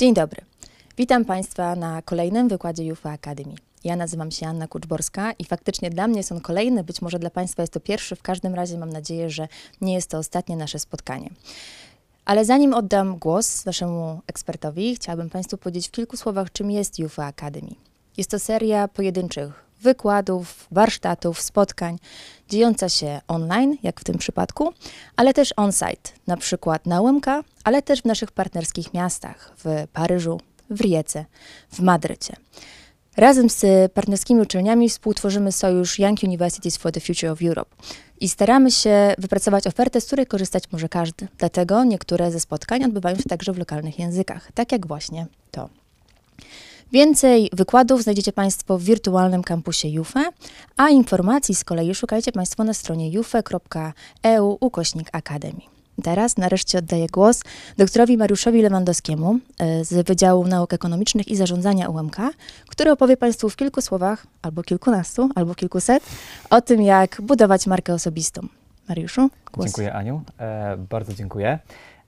Dzień dobry. Witam Państwa na kolejnym wykładzie Jufa Academy. Ja nazywam się Anna Kuczborska i faktycznie dla mnie jest on kolejny, być może dla Państwa jest to pierwszy, w każdym razie mam nadzieję, że nie jest to ostatnie nasze spotkanie. Ale zanim oddam głos naszemu ekspertowi, chciałabym Państwu powiedzieć w kilku słowach, czym jest Jufa Academy. Jest to seria pojedynczych wykładów, warsztatów, spotkań, dziejąca się online, jak w tym przypadku, ale też on-site, na przykład na UMK, ale też w naszych partnerskich miastach, w Paryżu, w Riece, w Madrycie. Razem z partnerskimi uczelniami współtworzymy sojusz Young Universities for the Future of Europe i staramy się wypracować ofertę, z której korzystać może każdy. Dlatego niektóre ze spotkań odbywają się także w lokalnych językach, tak jak właśnie to. Więcej wykładów znajdziecie Państwo w wirtualnym kampusie JUFE, a informacji z kolei szukajcie Państwo na stronie jufe.eu ukośnik akademii. Teraz nareszcie oddaję głos doktorowi Mariuszowi Lewandowskiemu e, z Wydziału Nauk Ekonomicznych i Zarządzania UMK, który opowie Państwu w kilku słowach, albo kilkunastu, albo kilkuset, o tym, jak budować markę osobistą. Mariuszu, głos. Dziękuję Aniu, e, bardzo dziękuję.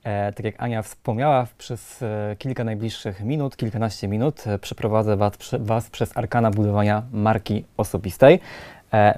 E, tak jak Ania wspomniała, przez e, kilka najbliższych minut, kilkanaście minut e, przeprowadzę was, przez arkana budowania marki osobistej,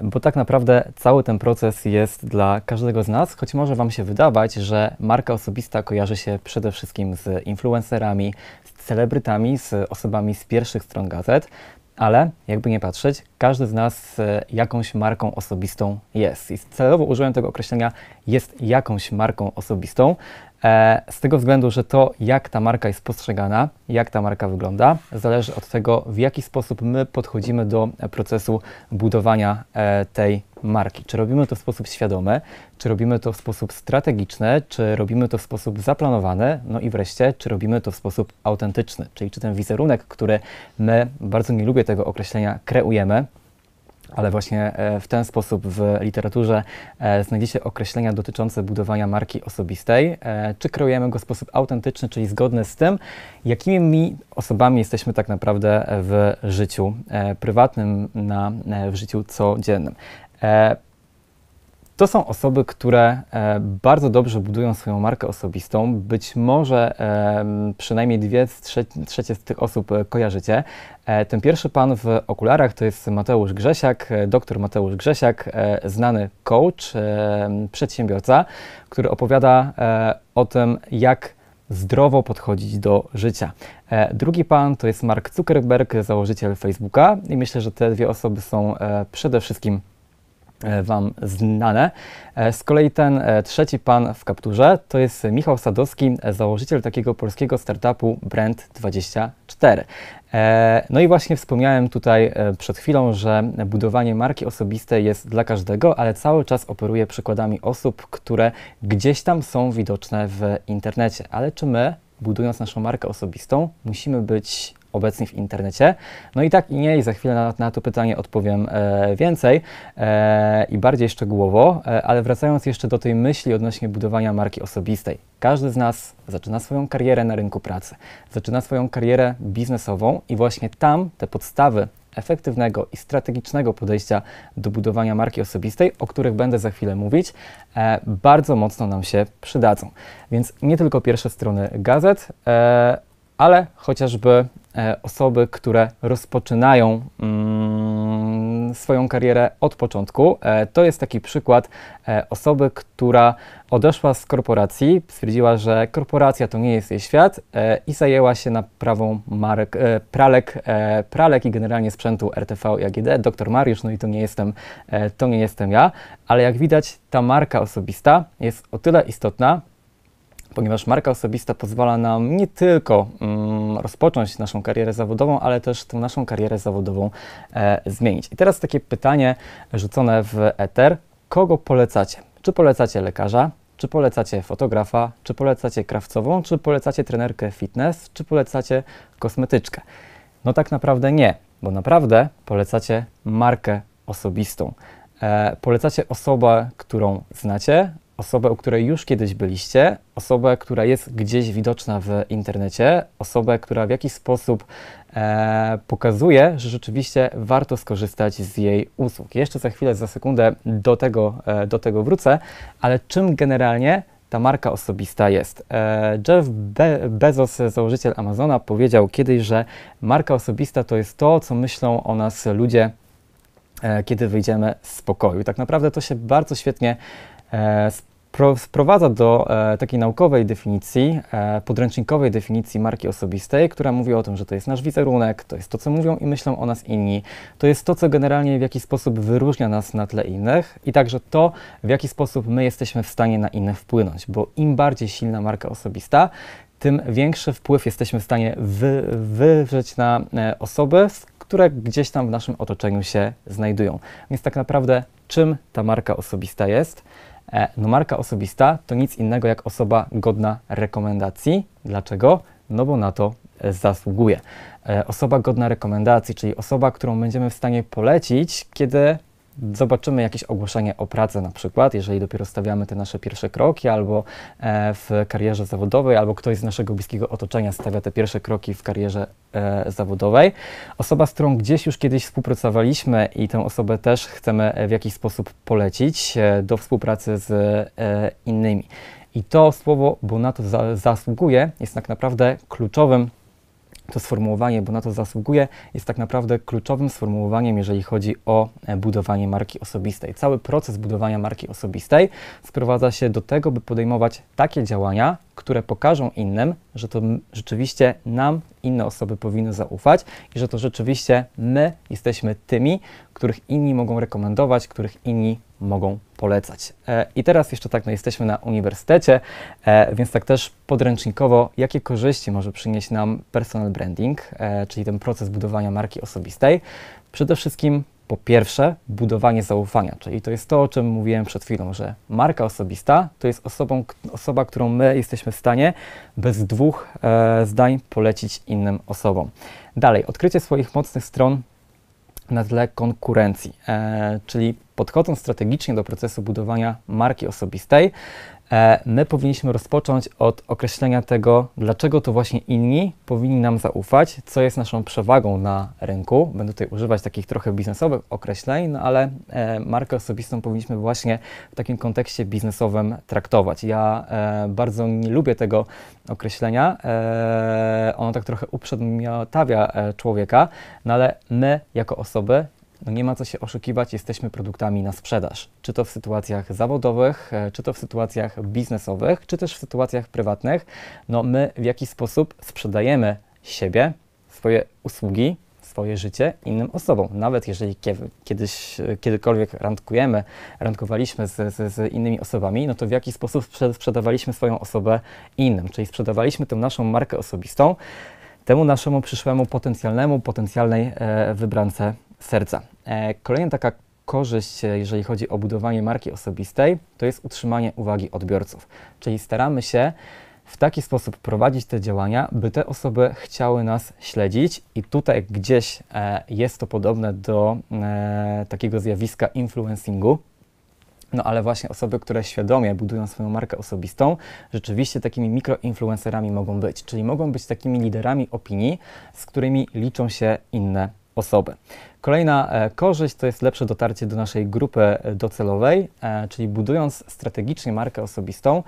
bo tak naprawdę cały ten proces jest dla każdego z nas, choć może Wam się wydawać, że marka osobista kojarzy się przede wszystkim z influencerami, z celebrytami, z osobami z pierwszych stron gazet, ale jakby nie patrzeć, każdy z nas jakąś marką osobistą jest. I celowo użyłem tego określenia jest jakąś marką osobistą, E, z tego względu, że to, jak ta marka jest postrzegana, jak ta marka wygląda, zależy od tego, w jaki sposób my podchodzimy do procesu budowania e, tej marki. Czy robimy to w sposób świadomy, czy robimy to w sposób strategiczny, czy robimy to w sposób zaplanowany, no i wreszcie, czy robimy to w sposób autentyczny, czyli czy ten wizerunek, który my, bardzo nie lubię tego określenia, kreujemy, ale właśnie e, w ten sposób w literaturze e, znajdziecie określenia dotyczące budowania marki osobistej. E, czy kreujemy go w sposób autentyczny, czyli zgodny z tym, jakimi osobami jesteśmy tak naprawdę w życiu prywatnym, na, w życiu codziennym. To są osoby, które e, bardzo dobrze budują swoją markę osobistą. Być może przynajmniej dwie trzecie z tych osób e, kojarzycie. E, ten pierwszy pan w okularach to jest Mateusz Grzesiak, doktor Mateusz Grzesiak, znany coach, przedsiębiorca, który opowiada o tym, jak zdrowo podchodzić do życia. Drugi pan to jest Mark Zuckerberg, założyciel Facebooka i myślę, że te dwie osoby są przede wszystkim E, wam znane. E, z kolei ten e, trzeci pan w kapturze to jest Michał Sadowski, założyciel takiego polskiego startupu Brand24. No i właśnie wspomniałem tutaj przed chwilą, że budowanie marki osobistej jest dla każdego, ale cały czas operuje przykładami osób, które gdzieś tam są widoczne w internecie. Ale czy my, budując naszą markę osobistą, musimy być obecni w internecie? No i tak i nie, i za chwilę na, na to pytanie odpowiem e, więcej e, i bardziej szczegółowo, e, ale wracając jeszcze do tej myśli odnośnie budowania marki osobistej. Każdy z nas zaczyna swoją karierę na rynku pracy, zaczyna swoją karierę biznesową i właśnie tam te podstawy efektywnego i strategicznego podejścia do budowania marki osobistej, o których będę za chwilę mówić, e, bardzo mocno nam się przydadzą. Więc nie tylko pierwsze strony gazet, e, ale chociażby E, osoby, które rozpoczynają mm, swoją karierę od początku. E, to jest taki przykład e, osoby, która odeszła z korporacji, stwierdziła, że korporacja to nie jest jej świat i zajęła się naprawą marek, pralek, pralek i generalnie sprzętu RTV i AGD. Doktor Mariusz, no i to nie jestem, to nie jestem ja, ale jak widać ta marka osobista jest o tyle istotna, ponieważ marka osobista pozwala nam nie tylko mm, rozpocząć naszą karierę zawodową, ale też tę naszą karierę zawodową e, zmienić. I teraz takie pytanie rzucone w eter. Kogo polecacie? Czy polecacie lekarza? Czy polecacie fotografa? Czy polecacie krawcową? Czy polecacie trenerkę fitness? Czy polecacie kosmetyczkę? No tak naprawdę nie, bo naprawdę polecacie markę osobistą. E, polecacie osobę, którą znacie, osobę, u której już kiedyś byliście, osobę, która jest gdzieś widoczna w internecie, osobę, która w jakiś sposób e, pokazuje, że rzeczywiście warto skorzystać z jej usług. Jeszcze za chwilę, za sekundę do tego, e, do tego wrócę, ale czym generalnie ta marka osobista jest. E, Jeff Be Bezos, założyciel Amazona, powiedział kiedyś, że marka osobista to jest to, co myślą o nas ludzie, e, kiedy wyjdziemy z pokoju. Tak naprawdę to się bardzo świetnie e, sprowadza do e, takiej naukowej definicji, e, podręcznikowej definicji marki osobistej, która mówi o tym, że to jest nasz wizerunek, to jest to, co mówią i myślą o nas inni, to jest to, co generalnie w jakiś sposób wyróżnia nas na tle innych i także to, w jaki sposób my jesteśmy w stanie na inne wpłynąć, bo im bardziej silna marka osobista, tym większy wpływ jesteśmy w stanie wy, wywrzeć na e, osoby, które gdzieś tam w naszym otoczeniu się znajdują. Więc tak naprawdę, czym ta marka osobista jest? E, no marka osobista to nic innego jak osoba godna rekomendacji. Dlaczego? No bo na to e, zasługuje. E, osoba godna rekomendacji, czyli osoba, którą będziemy w stanie polecić, kiedy zobaczymy jakieś ogłoszenie o pracę na przykład, jeżeli dopiero stawiamy te nasze pierwsze kroki albo e, w karierze zawodowej, albo ktoś z naszego bliskiego otoczenia stawia te pierwsze kroki w karierze e, zawodowej. Osoba, z którą gdzieś już kiedyś współpracowaliśmy i tę osobę też chcemy e, w jakiś sposób polecić do współpracy z innymi. I to słowo, bo na to zasługuje, jest tak naprawdę kluczowym to sformułowanie, bo na to zasługuje, jest tak naprawdę kluczowym sformułowaniem, jeżeli chodzi o e, budowanie marki osobistej. Cały proces budowania marki osobistej sprowadza się do tego, by podejmować takie działania, które pokażą innym, że to rzeczywiście nam inne osoby powinny zaufać i że to rzeczywiście my jesteśmy tymi, których inni mogą rekomendować, których inni mogą polecać. E, I teraz jeszcze tak, no jesteśmy na uniwersytecie, e, więc tak też podręcznikowo, jakie korzyści może przynieść nam personal branding, e, czyli ten proces budowania marki osobistej. Przede wszystkim po pierwsze, budowanie zaufania, czyli to jest to, o czym mówiłem przed chwilą, że marka osobista to jest osobą, osoba, którą my jesteśmy w stanie bez dwóch e, zdań polecić innym osobom. Dalej, odkrycie swoich mocnych stron na tle konkurencji, e, czyli podchodząc strategicznie do procesu budowania marki osobistej, E, my powinniśmy rozpocząć od określenia tego, dlaczego to właśnie inni powinni nam zaufać, co jest naszą przewagą na rynku. Będę tutaj używać takich trochę biznesowych określeń, no ale e, markę osobistą powinniśmy właśnie w takim kontekście biznesowym traktować. Ja e, bardzo nie lubię tego określenia. Ono tak trochę uprzedmiotawia człowieka, no ale my jako osoby no nie ma co się oszukiwać, jesteśmy produktami na sprzedaż. Czy to w sytuacjach zawodowych, e, czy to w sytuacjach biznesowych, czy też w sytuacjach prywatnych, no my w jakiś sposób sprzedajemy siebie, swoje usługi, swoje życie innym osobom. Nawet jeżeli kiedyś, e, kiedykolwiek randkujemy, randkowaliśmy z, z, z, innymi osobami, no to w jaki sposób sprzedawaliśmy swoją osobę innym, czyli sprzedawaliśmy tę naszą markę osobistą temu naszemu przyszłemu potencjalnemu, potencjalnej e, wybrance serca. E, kolejna taka korzyść, e, jeżeli chodzi o budowanie marki osobistej, to jest utrzymanie uwagi odbiorców. Czyli staramy się w taki sposób prowadzić te działania, by te osoby chciały nas śledzić, i tutaj gdzieś e, jest to podobne do takiego zjawiska influencingu. No ale właśnie osoby, które świadomie budują swoją markę osobistą, rzeczywiście takimi mikroinfluencerami mogą być, czyli mogą być takimi liderami opinii, z którymi liczą się inne Kolejna e, korzyść to jest lepsze dotarcie do naszej grupy e, docelowej, e, czyli budując strategicznie markę osobistą,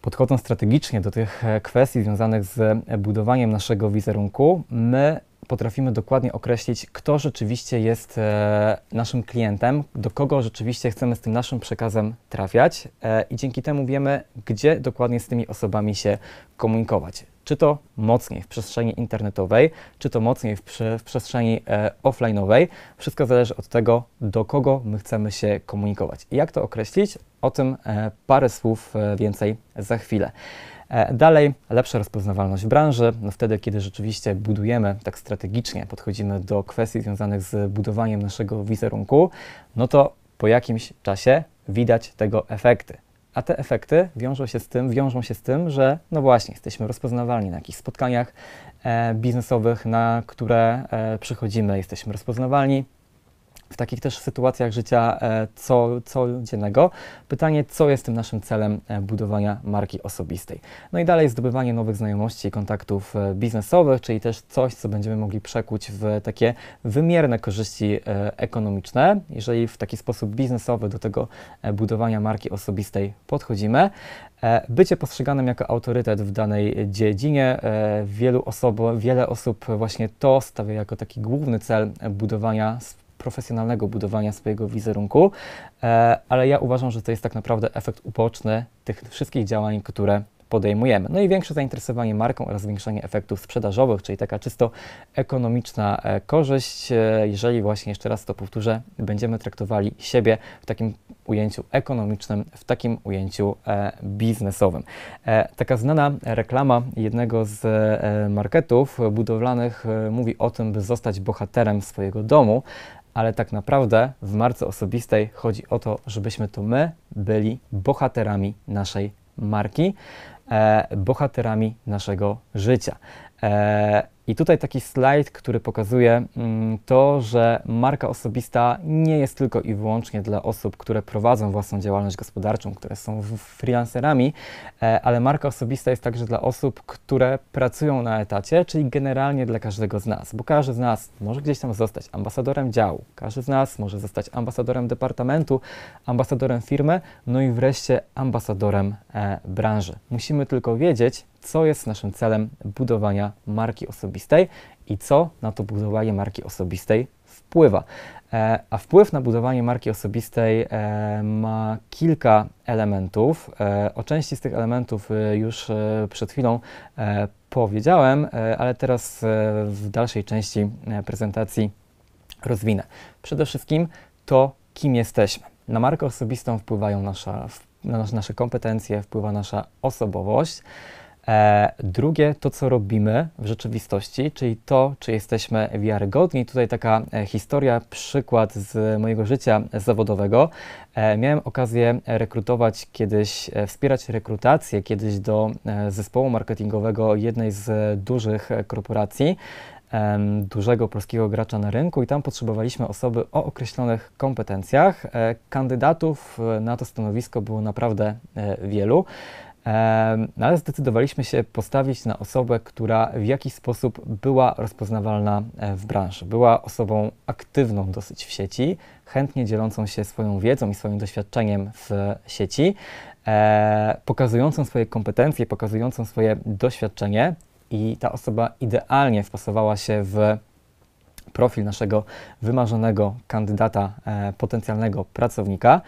podchodząc strategicznie do tych kwestii związanych z budowaniem naszego wizerunku, my potrafimy dokładnie określić, kto rzeczywiście jest e, naszym klientem, do kogo rzeczywiście chcemy z tym naszym przekazem trafiać e, i dzięki temu wiemy, gdzie dokładnie z tymi osobami się komunikować. Czy to mocniej w przestrzeni internetowej, czy to mocniej w, w przestrzeni e, offlineowej. Wszystko zależy od tego, do kogo my chcemy się komunikować. I jak to określić? O tym e, parę słów e, więcej za chwilę. E, dalej, lepsza rozpoznawalność branży, no wtedy, kiedy rzeczywiście budujemy tak strategicznie, podchodzimy do kwestii związanych z budowaniem naszego wizerunku, no to po jakimś czasie widać tego efekty. A te efekty wiążą się z tym, wiążą się z tym, że no właśnie, jesteśmy rozpoznawalni na jakichś spotkaniach e, biznesowych, na które e, przychodzimy, jesteśmy rozpoznawalni, w takich też sytuacjach życia e, co, codziennego. Pytanie, co jest tym naszym celem e, budowania marki osobistej. No i dalej zdobywanie nowych znajomości i kontaktów e, biznesowych, czyli też coś, co będziemy mogli przekuć w takie wymierne korzyści ekonomiczne, jeżeli w taki sposób biznesowy do tego budowania marki osobistej podchodzimy. Bycie postrzeganym jako autorytet w danej dziedzinie. Wielu osób, wiele osób właśnie to stawia jako taki główny cel budowania profesjonalnego budowania swojego wizerunku, e, ale ja uważam, że to jest tak naprawdę efekt uboczny tych wszystkich działań, które podejmujemy. No i większe zainteresowanie marką oraz zwiększenie efektów sprzedażowych, czyli taka czysto ekonomiczna e, korzyść, e, jeżeli właśnie jeszcze raz to powtórzę, będziemy traktowali siebie w takim ujęciu ekonomicznym, w takim ujęciu biznesowym. Taka znana reklama jednego z marketów budowlanych mówi o tym, by zostać bohaterem swojego domu, ale tak naprawdę w marce osobistej chodzi o to, żebyśmy to my byli bohaterami naszej marki, e, bohaterami naszego życia. E, i tutaj taki slajd, który pokazuje mm, to, że marka osobista nie jest tylko i wyłącznie dla osób, które prowadzą własną działalność gospodarczą, które są freelancerami, e, ale marka osobista jest także dla osób, które pracują na etacie, czyli generalnie dla każdego z nas, bo każdy z nas może gdzieś tam zostać ambasadorem działu, każdy z nas może zostać ambasadorem departamentu, ambasadorem firmy, no i wreszcie ambasadorem e, branży. Musimy tylko wiedzieć, co jest naszym celem budowania marki osobistej osobistej i co na to budowanie marki osobistej wpływa. E, a wpływ na budowanie marki osobistej e, ma kilka elementów. E, o części z tych elementów e, już e, przed chwilą e, powiedziałem, ale teraz w dalszej części prezentacji rozwinę. Przede wszystkim to, kim jesteśmy. Na markę osobistą wpływają nasza, na nasze kompetencje, wpływa nasza osobowość. E, drugie, to co robimy w rzeczywistości, czyli to, czy jesteśmy wiarygodni. Tutaj taka e, historia, przykład z mojego życia zawodowego. E, miałem okazję rekrutować kiedyś, wspierać rekrutację kiedyś do zespołu marketingowego jednej z dużych korporacji dużego polskiego gracza na rynku i tam potrzebowaliśmy osoby o określonych kompetencjach. Kandydatów na to stanowisko było naprawdę wielu. No ale zdecydowaliśmy się postawić na osobę, która w jakiś sposób była rozpoznawalna e, w branży. Była osobą aktywną dosyć w sieci, chętnie dzielącą się swoją wiedzą i swoim doświadczeniem w sieci, e, pokazującą swoje kompetencje, pokazującą swoje doświadczenie. I ta osoba idealnie wpasowała się w profil naszego wymarzonego kandydata, e, potencjalnego pracownika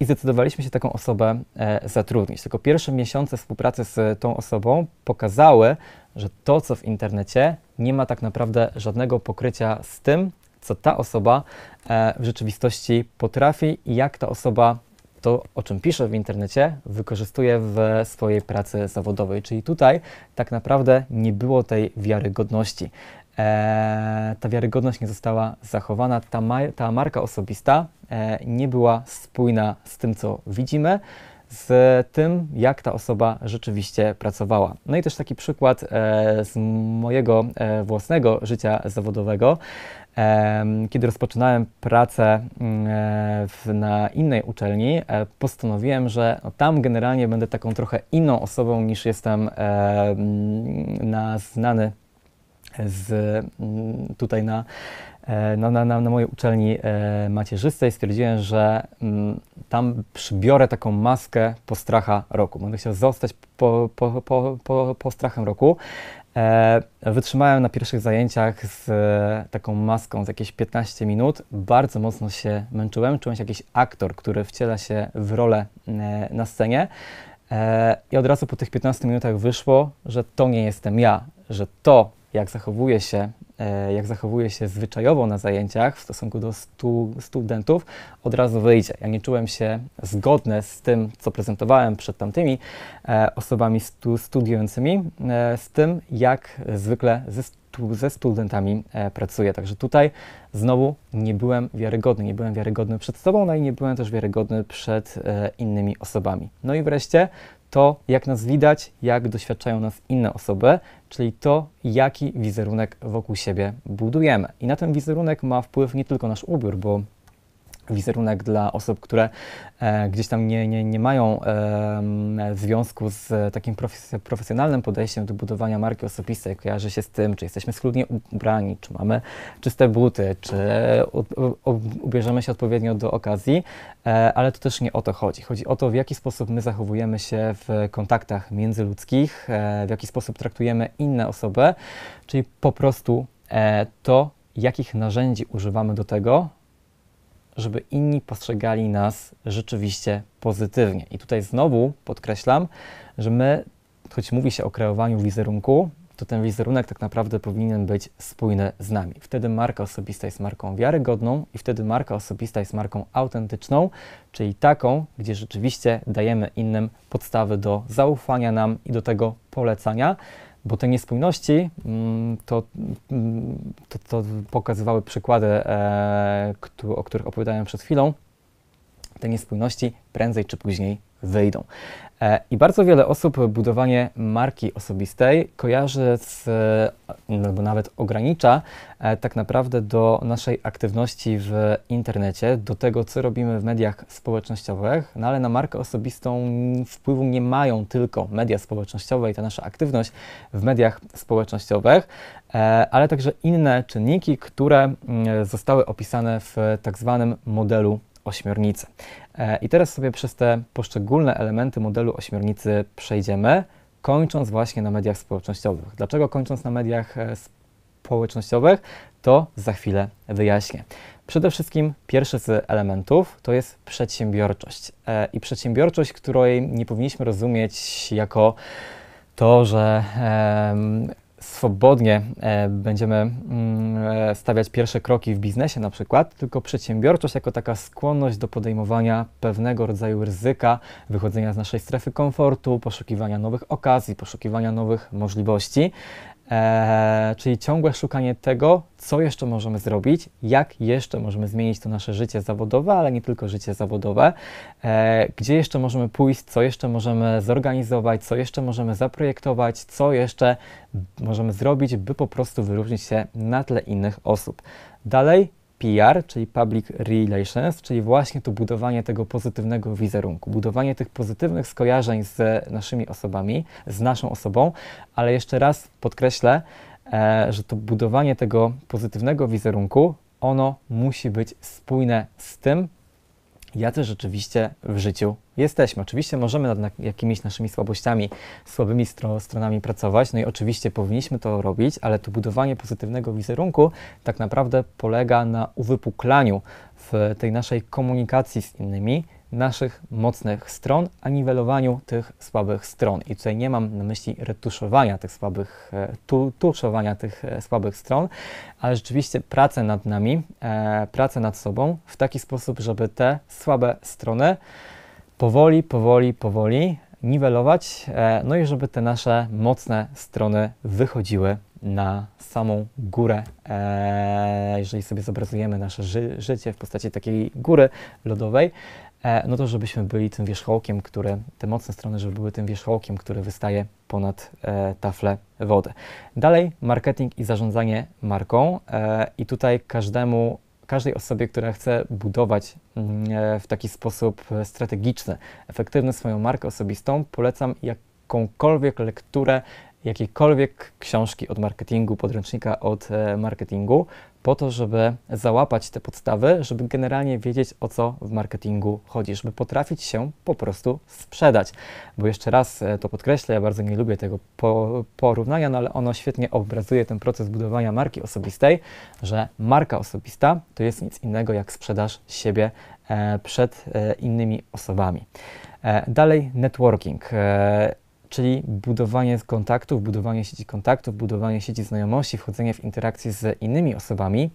i zdecydowaliśmy się taką osobę e, zatrudnić. Tylko pierwsze miesiące współpracy z tą osobą pokazały, że to, co w internecie, nie ma tak naprawdę żadnego pokrycia z tym, co ta osoba e, w rzeczywistości potrafi i jak ta osoba to, o czym pisze w internecie, wykorzystuje w swojej pracy zawodowej. Czyli tutaj tak naprawdę nie było tej wiarygodności. E, ta wiarygodność nie została zachowana. Ta, ma ta marka osobista E, nie była spójna z tym, co widzimy, z tym, jak ta osoba rzeczywiście pracowała. No i też taki przykład e, z mojego e, własnego życia zawodowego. Kiedy rozpoczynałem pracę mm, na innej uczelni, postanowiłem, że tam generalnie będę taką trochę inną osobą niż jestem mm, na znany z, mm, tutaj na, E, na, na, na, mojej uczelni e, macierzystej stwierdziłem, że mm, tam przybiorę taką maskę postracha roku. Będę chciał zostać po, po, po, po, postrachem roku. E, wytrzymałem na pierwszych zajęciach z e, taką maską z jakieś 15 minut. Bardzo mocno się męczyłem. Czułem się jakiś aktor, który wciela się w rolę e, na scenie. E, I od razu po tych 15 minutach wyszło, że to nie jestem ja, że to, jak zachowuje się E, jak zachowuje się zwyczajowo na zajęciach w stosunku do stu studentów, od razu wyjdzie. Ja nie czułem się zgodny z tym, co prezentowałem przed tamtymi e, osobami stu studiującymi, e, z tym, jak zwykle ze, stu ze studentami pracuję. Także tutaj znowu nie byłem wiarygodny. Nie byłem wiarygodny przed sobą, no i nie byłem też wiarygodny przed innymi osobami. No i wreszcie to, jak nas widać, jak doświadczają nas inne osoby, czyli to, jaki wizerunek wokół siebie budujemy. I na ten wizerunek ma wpływ nie tylko nasz ubiór, bo wizerunek dla osób, które e, gdzieś tam nie, nie, nie mają związku z e, takim profesjonalnym podejściem do budowania marki osobistej, kojarzy się z tym, czy jesteśmy schludnie ubrani, czy mamy czyste buty, czy ubierzemy się odpowiednio do okazji, e, ale to też nie o to chodzi. Chodzi o to, w jaki sposób my zachowujemy się w kontaktach międzyludzkich, w jaki sposób traktujemy inne osoby, czyli po prostu to, jakich narzędzi używamy do tego, żeby inni postrzegali nas rzeczywiście pozytywnie. I tutaj znowu podkreślam, że my, choć mówi się o kreowaniu wizerunku, to ten wizerunek tak naprawdę powinien być spójny z nami. Wtedy marka osobista jest marką wiarygodną i wtedy marka osobista jest marką autentyczną, czyli taką, gdzie rzeczywiście dajemy innym podstawy do zaufania nam i do tego polecania bo te niespójności mm, to, mm, to, to pokazywały przykłady, e, o których opowiadałem przed chwilą. Te niespójności prędzej czy później wyjdą. E, I bardzo wiele osób budowanie marki osobistej kojarzy z, e, albo nawet ogranicza e, tak naprawdę do naszej aktywności w internecie, do tego, co robimy w mediach społecznościowych, no ale na markę osobistą wpływu nie mają tylko media społecznościowe i ta nasza aktywność w mediach społecznościowych, ale także inne czynniki, które mm, zostały opisane w tak zwanym modelu ośmiornicy. E, I teraz sobie przez te poszczególne elementy modelu ośmiornicy przejdziemy, kończąc właśnie na mediach społecznościowych. Dlaczego kończąc na mediach e, społecznościowych? To za chwilę wyjaśnię. Przede wszystkim pierwszy z elementów to jest przedsiębiorczość. E, I przedsiębiorczość, której nie powinniśmy rozumieć jako to, że swobodnie e, będziemy mm, e, stawiać pierwsze kroki w biznesie na przykład, tylko przedsiębiorczość jako taka skłonność do podejmowania pewnego rodzaju ryzyka, wychodzenia z naszej strefy komfortu, poszukiwania nowych okazji, poszukiwania nowych możliwości. Eee, czyli ciągłe szukanie tego, co jeszcze możemy zrobić, jak jeszcze możemy zmienić to nasze życie zawodowe, ale nie tylko życie zawodowe, eee, gdzie jeszcze możemy pójść, co jeszcze możemy zorganizować, co jeszcze możemy zaprojektować, co jeszcze możemy zrobić, by po prostu wyróżnić się na tle innych osób. Dalej PR, czyli Public Relations, czyli właśnie to budowanie tego pozytywnego wizerunku, budowanie tych pozytywnych skojarzeń z naszymi osobami, z naszą osobą, ale jeszcze raz podkreślę, e, że to budowanie tego pozytywnego wizerunku, ono musi być spójne z tym, jacy rzeczywiście w życiu jesteśmy. Oczywiście możemy nad jakimiś naszymi słabościami, słabymi stronami pracować, no i oczywiście powinniśmy to robić, ale to budowanie pozytywnego wizerunku tak naprawdę polega na uwypuklaniu w tej naszej komunikacji z innymi naszych mocnych stron, a niwelowaniu tych słabych stron. I tutaj nie mam na myśli retuszowania tych słabych, e, tu, tuszowania tych e, słabych stron, ale rzeczywiście pracę nad nami, e, pracę nad sobą w taki sposób, żeby te słabe strony powoli, powoli, powoli niwelować, e, no i żeby te nasze mocne strony wychodziły na samą górę. E, jeżeli sobie zobrazujemy nasze ży życie w postaci takiej góry lodowej, E, no to żebyśmy byli tym wierzchołkiem, które, te mocne strony, żeby były tym wierzchołkiem, który wystaje ponad e, taflę wody. Dalej marketing i zarządzanie marką e, i tutaj każdemu każdej osobie, która chce budować mm, e, w taki sposób strategiczny, efektywny swoją markę osobistą, polecam jakąkolwiek lekturę jakiejkolwiek książki od marketingu, podręcznika od e, marketingu, po to, żeby załapać te podstawy, żeby generalnie wiedzieć o co w marketingu chodzi, żeby potrafić się po prostu sprzedać. Bo jeszcze raz e, to podkreślę, ja bardzo nie lubię tego porównania, no ale ono świetnie obrazuje ten proces budowania marki osobistej, że marka osobista to jest nic innego jak sprzedaż siebie e, przed e, innymi osobami. Dalej networking czyli budowanie kontaktów, budowanie sieci kontaktów, budowanie sieci znajomości, wchodzenie w interakcje z innymi osobami.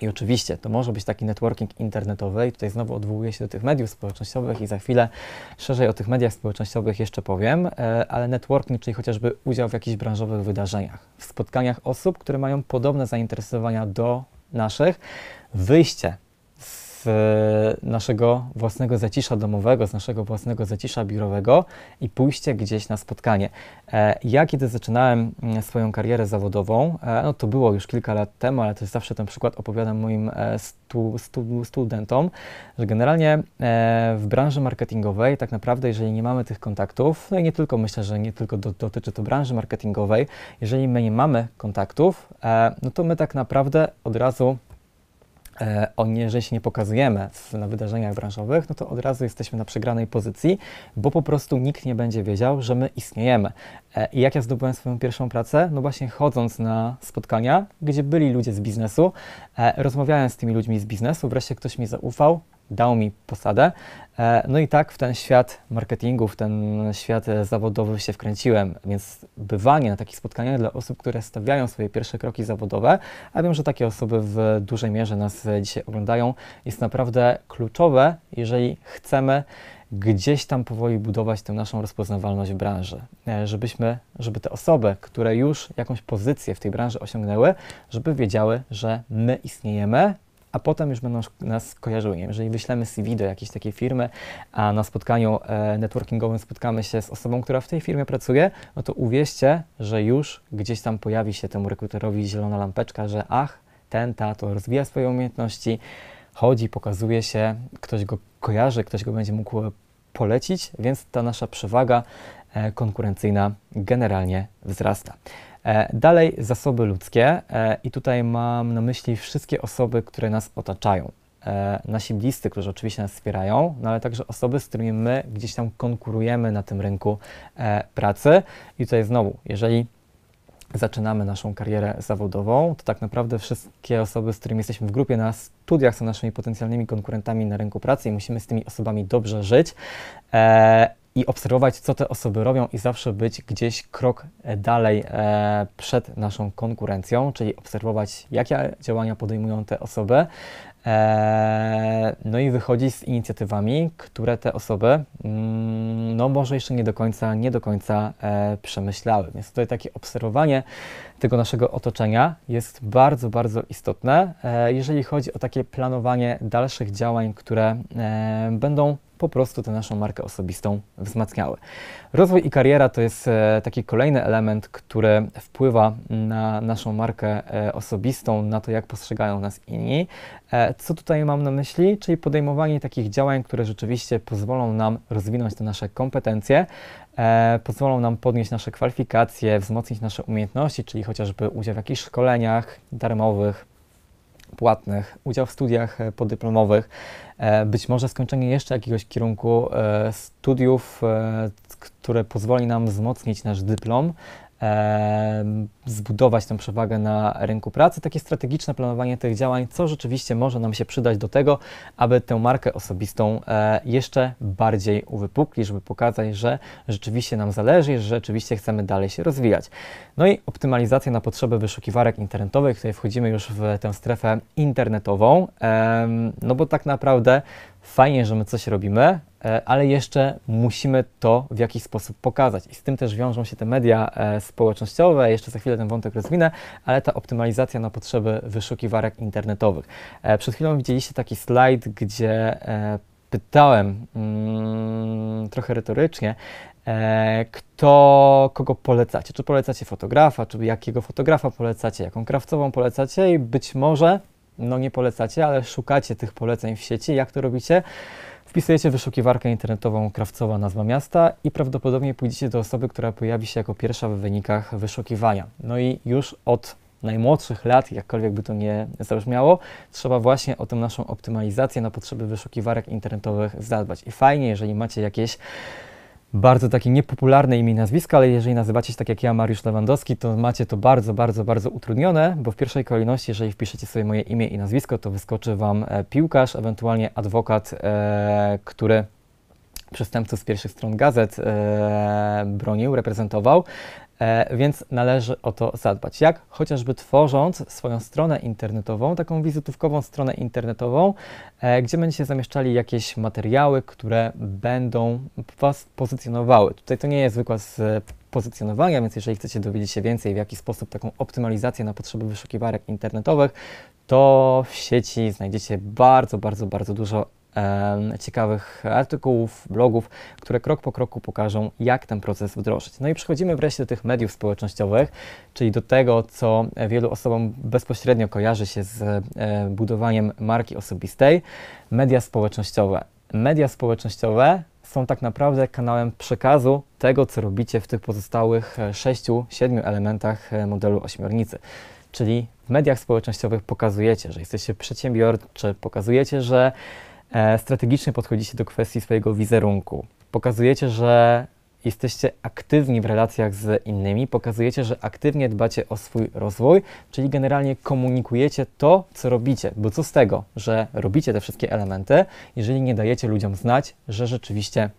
I oczywiście to może być taki networking internetowy, i tutaj znowu odwołuję się do tych mediów społecznościowych, i za chwilę szerzej o tych mediach społecznościowych jeszcze powiem, e, ale networking, czyli chociażby udział w jakichś branżowych wydarzeniach, w spotkaniach osób, które mają podobne zainteresowania do naszych, wyjście z e, naszego własnego zacisza domowego, z naszego własnego zacisza biurowego i pójście gdzieś na spotkanie. E, ja kiedy zaczynałem mm, swoją karierę zawodową, e, no to było już kilka lat temu, ale to jest zawsze ten przykład opowiadam moim stu, stu, studentom, że generalnie w branży marketingowej tak naprawdę, jeżeli nie mamy tych kontaktów, no i nie tylko myślę, że nie tylko do, dotyczy to branży marketingowej, jeżeli my nie mamy kontaktów, no to my tak naprawdę od razu E, oni, jeżeli się nie pokazujemy na wydarzeniach branżowych, no to od razu jesteśmy na przegranej pozycji, bo po prostu nikt nie będzie wiedział, że my istniejemy. E, I jak ja zdobyłem swoją pierwszą pracę? No właśnie chodząc na spotkania, gdzie byli ludzie z biznesu, e, rozmawiałem z tymi ludźmi z biznesu, wreszcie ktoś mi zaufał, dał mi posadę E, no i tak w ten świat marketingu, w ten świat e, zawodowy się wkręciłem, więc bywanie na takich spotkaniach dla osób, które stawiają swoje pierwsze kroki zawodowe, a wiem, że takie osoby w dużej mierze nas dzisiaj oglądają, jest naprawdę kluczowe, jeżeli chcemy gdzieś tam powoli budować tę naszą rozpoznawalność w branży, e, żebyśmy, żeby te osoby, które już jakąś pozycję w tej branży osiągnęły, żeby wiedziały, że my istniejemy a potem już będą nas kojarzyły. Nie wiem, jeżeli wyślemy CV do jakiejś takiej firmy, a na spotkaniu e, networkingowym spotkamy się z osobą, która w tej firmie pracuje, no to uwierzcie, że już gdzieś tam pojawi się temu rekruterowi zielona lampeczka, że ach, ten, ta, to rozwija swoje umiejętności, chodzi, pokazuje się, ktoś go kojarzy, ktoś go będzie mógł polecić, więc ta nasza przewaga e, konkurencyjna generalnie wzrasta. E, dalej zasoby ludzkie e, i tutaj mam na myśli wszystkie osoby, które nas otaczają. E, nasi bliscy, którzy oczywiście nas wspierają, no ale także osoby, z którymi my gdzieś tam konkurujemy na tym rynku pracy. I tutaj znowu, jeżeli zaczynamy naszą karierę zawodową, to tak naprawdę wszystkie osoby, z którymi jesteśmy w grupie na studiach, są naszymi potencjalnymi konkurentami na rynku pracy i musimy z tymi osobami dobrze żyć i obserwować, co te osoby robią i zawsze być gdzieś krok e, dalej e, przed naszą konkurencją, czyli obserwować, jakie działania podejmują te osoby, e, no i wychodzić z inicjatywami, które te osoby, mm, no może jeszcze nie do końca, nie do końca e, przemyślały. Więc tutaj takie obserwowanie tego naszego otoczenia jest bardzo, bardzo istotne, e, jeżeli chodzi o takie planowanie dalszych działań, które e, będą po prostu tę naszą markę osobistą wzmacniały. Rozwój i kariera to jest e, taki kolejny element, który wpływa na naszą markę osobistą, na to, jak postrzegają nas inni. Co tutaj mam na myśli? Czyli podejmowanie takich działań, które rzeczywiście pozwolą nam rozwinąć te nasze kompetencje, pozwolą nam podnieść nasze kwalifikacje, wzmocnić nasze umiejętności, czyli chociażby udział w jakichś szkoleniach darmowych, płatnych, udział w studiach e, podyplomowych, e, być może skończenie jeszcze jakiegoś kierunku e, studiów, które pozwoli nam wzmocnić nasz dyplom zbudować tę przewagę na rynku pracy, takie strategiczne planowanie tych działań, co rzeczywiście może nam się przydać do tego, aby tę markę osobistą e, jeszcze bardziej uwypuklić, żeby pokazać, że rzeczywiście nam zależy, że rzeczywiście chcemy dalej się rozwijać. No i optymalizacja na potrzeby wyszukiwarek internetowych, tutaj wchodzimy już w tę strefę internetową, no bo tak naprawdę fajnie, że my coś robimy, e, ale jeszcze musimy to w jakiś sposób pokazać. I z tym też wiążą się te media e, społecznościowe, jeszcze za chwilę ten wątek rozwinę, ale ta optymalizacja na potrzeby wyszukiwarek internetowych. E, przed chwilą widzieliście taki slajd, gdzie pytałem mm, trochę retorycznie, kto, kogo polecacie. Czy polecacie fotografa, czy jakiego fotografa polecacie, jaką krawcową polecacie i być może no nie polecacie, ale szukacie tych poleceń w sieci. Jak to robicie? Wpisujecie wyszukiwarkę internetową krawcowa nazwa miasta i prawdopodobnie pójdziecie do osoby, która pojawi się jako pierwsza w wynikach wyszukiwania. No i już od najmłodszych lat, jakkolwiek by to nie zabrzmiało, trzeba właśnie o tę naszą optymalizację na potrzeby wyszukiwarek internetowych zadbać. I fajnie, jeżeli macie jakieś bardzo takie niepopularne imię i nazwisko, ale jeżeli nazywacie się tak jak ja, Mariusz Lewandowski, to macie to bardzo, bardzo, bardzo utrudnione, bo w pierwszej kolejności, jeżeli wpiszecie sobie moje imię i nazwisko, to wyskoczy Wam e, piłkarz, ewentualnie adwokat, e, który przestępców z pierwszych stron gazet e, bronił, reprezentował, e, więc należy o to zadbać. Jak chociażby tworząc swoją stronę internetową, taką wizytówkową stronę internetową, e, gdzie będziecie zamieszczali jakieś materiały, które będą Was pozycjonowały. Tutaj to nie jest zwykła z pozycjonowania, więc jeżeli chcecie dowiedzieć się więcej, w jaki sposób taką optymalizację na potrzeby wyszukiwarek internetowych, to w sieci znajdziecie bardzo, bardzo, bardzo dużo ciekawych artykułów, blogów, które krok po kroku pokażą, jak ten proces wdrożyć. No i przechodzimy wreszcie do tych mediów społecznościowych, czyli do tego, co wielu osobom bezpośrednio kojarzy się z e, budowaniem marki osobistej. Media społecznościowe. Media społecznościowe są tak naprawdę kanałem przekazu tego, co robicie w tych pozostałych e, sześciu, siedmiu elementach e, modelu ośmiornicy czyli w mediach społecznościowych pokazujecie, że jesteście przedsiębiorczy, pokazujecie, że E, strategicznie podchodzicie do kwestii swojego wizerunku. Pokazujecie, że jesteście aktywni w relacjach z innymi, pokazujecie, że aktywnie dbacie o swój rozwój, czyli generalnie komunikujecie to, co robicie. Bo co z tego, że robicie te wszystkie elementy, jeżeli nie dajecie ludziom znać, że rzeczywiście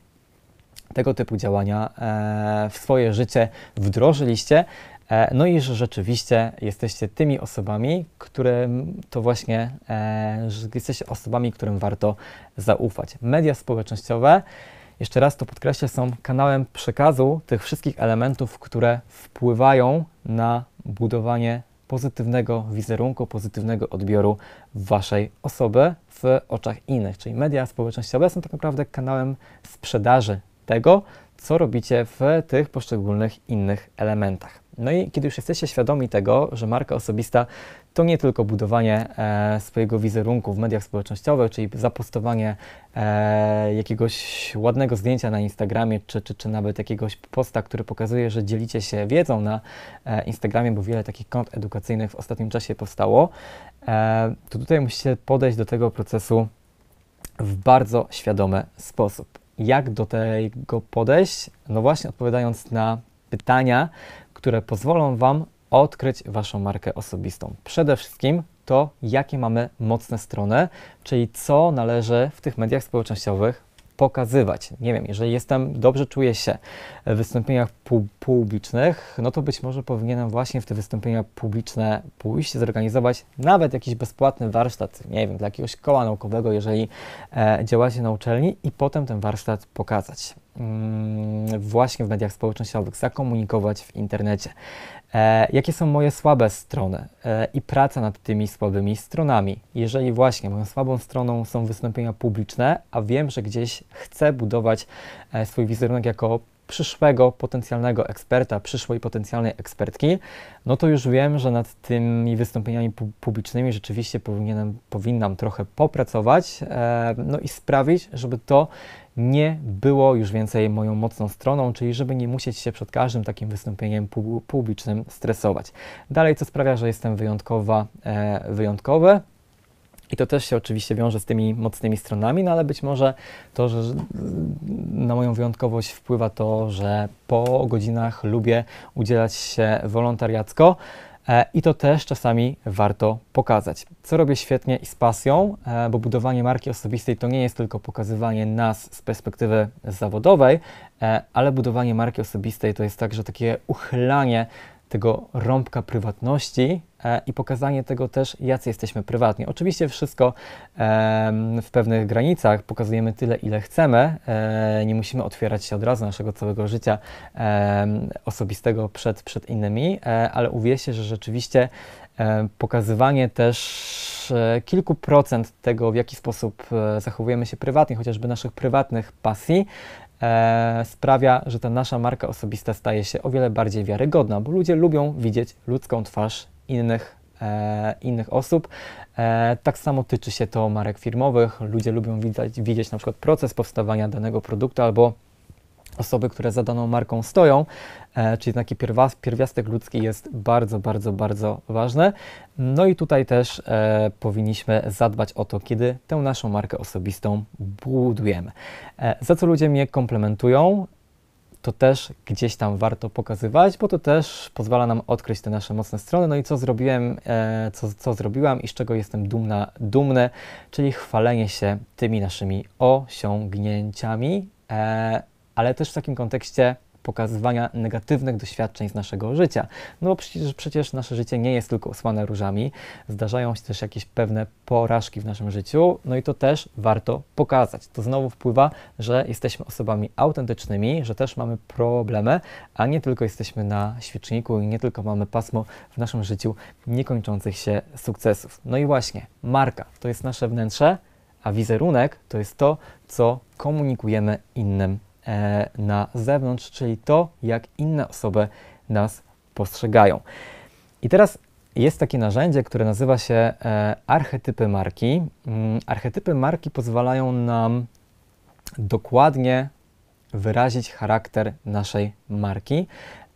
tego typu działania e, w swoje życie wdrożyliście, E, no i że rzeczywiście jesteście tymi osobami, którym to właśnie e, jesteście osobami, którym warto zaufać. Media społecznościowe, jeszcze raz to podkreślę, są kanałem przekazu tych wszystkich elementów, które wpływają na budowanie pozytywnego wizerunku, pozytywnego odbioru waszej osoby w oczach innych. Czyli media społecznościowe są tak naprawdę kanałem sprzedaży tego, co robicie w tych poszczególnych innych elementach. No i kiedy już jesteście świadomi tego, że marka osobista to nie tylko budowanie e, swojego wizerunku w mediach społecznościowych, czyli zapostowanie e, jakiegoś ładnego zdjęcia na Instagramie, czy, czy, czy nawet jakiegoś posta, który pokazuje, że dzielicie się wiedzą na e, Instagramie, bo wiele takich kont edukacyjnych w ostatnim czasie powstało, e, to tutaj musicie podejść do tego procesu w bardzo świadomy sposób. Jak do tego podejść? No właśnie odpowiadając na pytania, które pozwolą Wam odkryć Waszą markę osobistą. Przede wszystkim to, jakie mamy mocne strony, czyli co należy w tych mediach społecznościowych pokazywać. Nie wiem, jeżeli jestem, dobrze czuję się w wystąpieniach publicznych, no to być może powinienem właśnie w te wystąpienia publiczne pójść, zorganizować nawet jakiś bezpłatny warsztat, nie wiem, dla jakiegoś koła naukowego, jeżeli e, działacie na uczelni i potem ten warsztat pokazać. Mm, właśnie w mediach społecznościowych, zakomunikować w internecie. E, jakie są moje słabe strony e, i praca nad tymi słabymi stronami? Jeżeli właśnie moją słabą stroną są wystąpienia publiczne, a wiem, że gdzieś chcę budować e, swój wizerunek jako przyszłego potencjalnego eksperta, przyszłej potencjalnej ekspertki, no to już wiem, że nad tymi wystąpieniami pu publicznymi rzeczywiście powinienem, powinnam trochę popracować, e, no i sprawić, żeby to nie było już więcej moją mocną stroną, czyli żeby nie musieć się przed każdym takim wystąpieniem publicznym stresować. Dalej, co sprawia, że jestem wyjątkowa, e, wyjątkowy. I to też się oczywiście wiąże z tymi mocnymi stronami, no ale być może to, że na moją wyjątkowość wpływa to, że po godzinach lubię udzielać się wolontariacko. E, I to też czasami warto pokazać. Co robię świetnie i z pasją, e, bo budowanie marki osobistej to nie jest tylko pokazywanie nas z perspektywy zawodowej, e, ale budowanie marki osobistej to jest także takie uchylanie tego rąbka prywatności e, i pokazanie tego też, jacy jesteśmy prywatni. Oczywiście wszystko e, w pewnych granicach pokazujemy tyle, ile chcemy. E, nie musimy otwierać się od razu naszego całego życia osobistego przed, przed innymi, e, ale uwierzcie, że rzeczywiście e, pokazywanie też e, kilku procent tego, w jaki sposób zachowujemy się prywatnie, chociażby naszych prywatnych pasji, e, sprawia, że ta nasza marka osobista staje się o wiele bardziej wiarygodna, bo ludzie lubią widzieć ludzką twarz innych E, innych osób. E, tak samo tyczy się to marek firmowych. Ludzie lubią widać, widzieć na przykład proces powstawania danego produktu albo osoby, które za daną marką stoją, e, czyli taki pierwas, pierwiastek ludzki jest bardzo, bardzo, bardzo ważny. No i tutaj też e, powinniśmy zadbać o to, kiedy tę naszą markę osobistą budujemy. E, za co ludzie mnie komplementują, to też gdzieś tam warto pokazywać, bo to też pozwala nam odkryć te nasze mocne strony. No i co zrobiłem, e, co, co zrobiłam i z czego jestem dumna, dumny, czyli chwalenie się tymi naszymi osiągnięciami. E, ale też w takim kontekście pokazywania negatywnych doświadczeń z naszego życia. No bo przecież, przecież nasze życie nie jest tylko osłane różami, zdarzają się też jakieś pewne porażki w naszym życiu, no i to też warto pokazać. To znowu wpływa, że jesteśmy osobami autentycznymi, że też mamy problemy, a nie tylko jesteśmy na świeczniku i nie tylko mamy pasmo w naszym życiu niekończących się sukcesów. No i właśnie, marka to jest nasze wnętrze, a wizerunek to jest to, co komunikujemy innym E, na zewnątrz, czyli to, jak inne osoby nas postrzegają. I teraz jest takie narzędzie, które nazywa się e, archetypy marki. Mm, archetypy marki pozwalają nam dokładnie wyrazić charakter naszej marki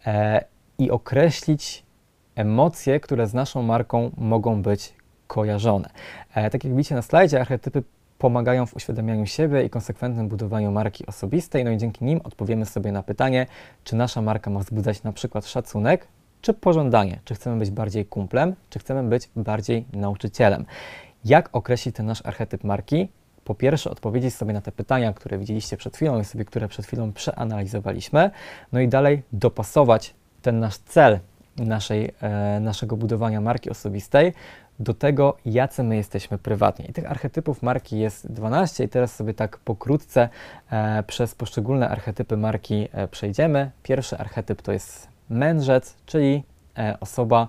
e, i określić emocje, które z naszą marką mogą być kojarzone. Tak jak widzicie na slajdzie, archetypy pomagają w uświadamianiu siebie i konsekwentnym budowaniu marki osobistej, no i dzięki nim odpowiemy sobie na pytanie, czy nasza marka ma wzbudzać na przykład szacunek, czy pożądanie, czy chcemy być bardziej kumplem, czy chcemy być bardziej nauczycielem. Jak określić ten nasz archetyp marki? po pierwsze odpowiedzieć sobie na te pytania, które widzieliście przed chwilą i sobie, które przed chwilą przeanalizowaliśmy, no i dalej dopasować ten nasz cel naszej, e, naszego budowania marki osobistej do tego, jacy my jesteśmy prywatnie. I tych archetypów marki jest 12 i teraz sobie tak pokrótce e, przez poszczególne archetypy marki e, przejdziemy. Pierwszy archetyp to jest mędrzec, czyli e, osoba,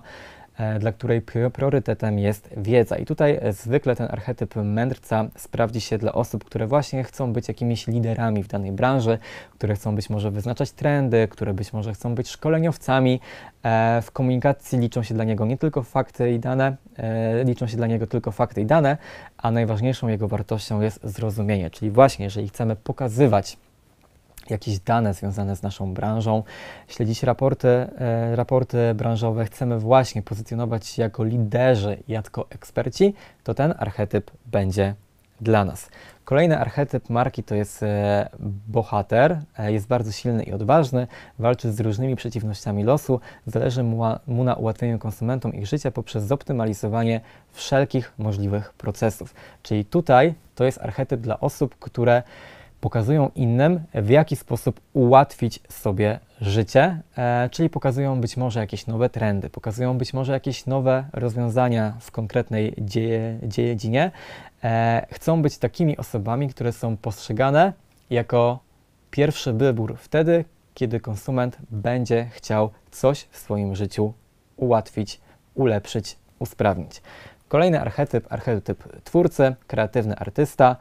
E, dla której priorytetem jest wiedza. I tutaj e, zwykle ten archetyp mędrca sprawdzi się dla osób, które właśnie chcą być jakimiś liderami w danej branży, które chcą być może wyznaczać trendy, które być może chcą być szkoleniowcami. E, w komunikacji liczą się dla niego nie tylko fakty i dane, liczą się dla niego tylko fakty i dane, a najważniejszą jego wartością jest zrozumienie. Czyli właśnie, jeżeli chcemy pokazywać, jakieś dane związane z naszą branżą, śledzić raporty, e, raporty branżowe, chcemy właśnie pozycjonować się jako liderzy, jako eksperci, to ten archetyp będzie dla nas. Kolejny archetyp marki to jest e, bohater. E, jest bardzo silny i odważny, walczy z różnymi przeciwnościami losu. Zależy mu na ułatwieniu konsumentom ich życia poprzez zoptymalizowanie wszelkich możliwych procesów. Czyli tutaj to jest archetyp dla osób, które pokazują innym, w jaki sposób ułatwić sobie życie, e, czyli pokazują być może jakieś nowe trendy, pokazują być może jakieś nowe rozwiązania w konkretnej dzieje, dziedzinie. E, chcą być takimi osobami, które są postrzegane jako pierwszy wybór wtedy, kiedy konsument będzie chciał coś w swoim życiu ułatwić, ulepszyć, usprawnić. Kolejny archetyp, archetyp twórcy, kreatywny artysta.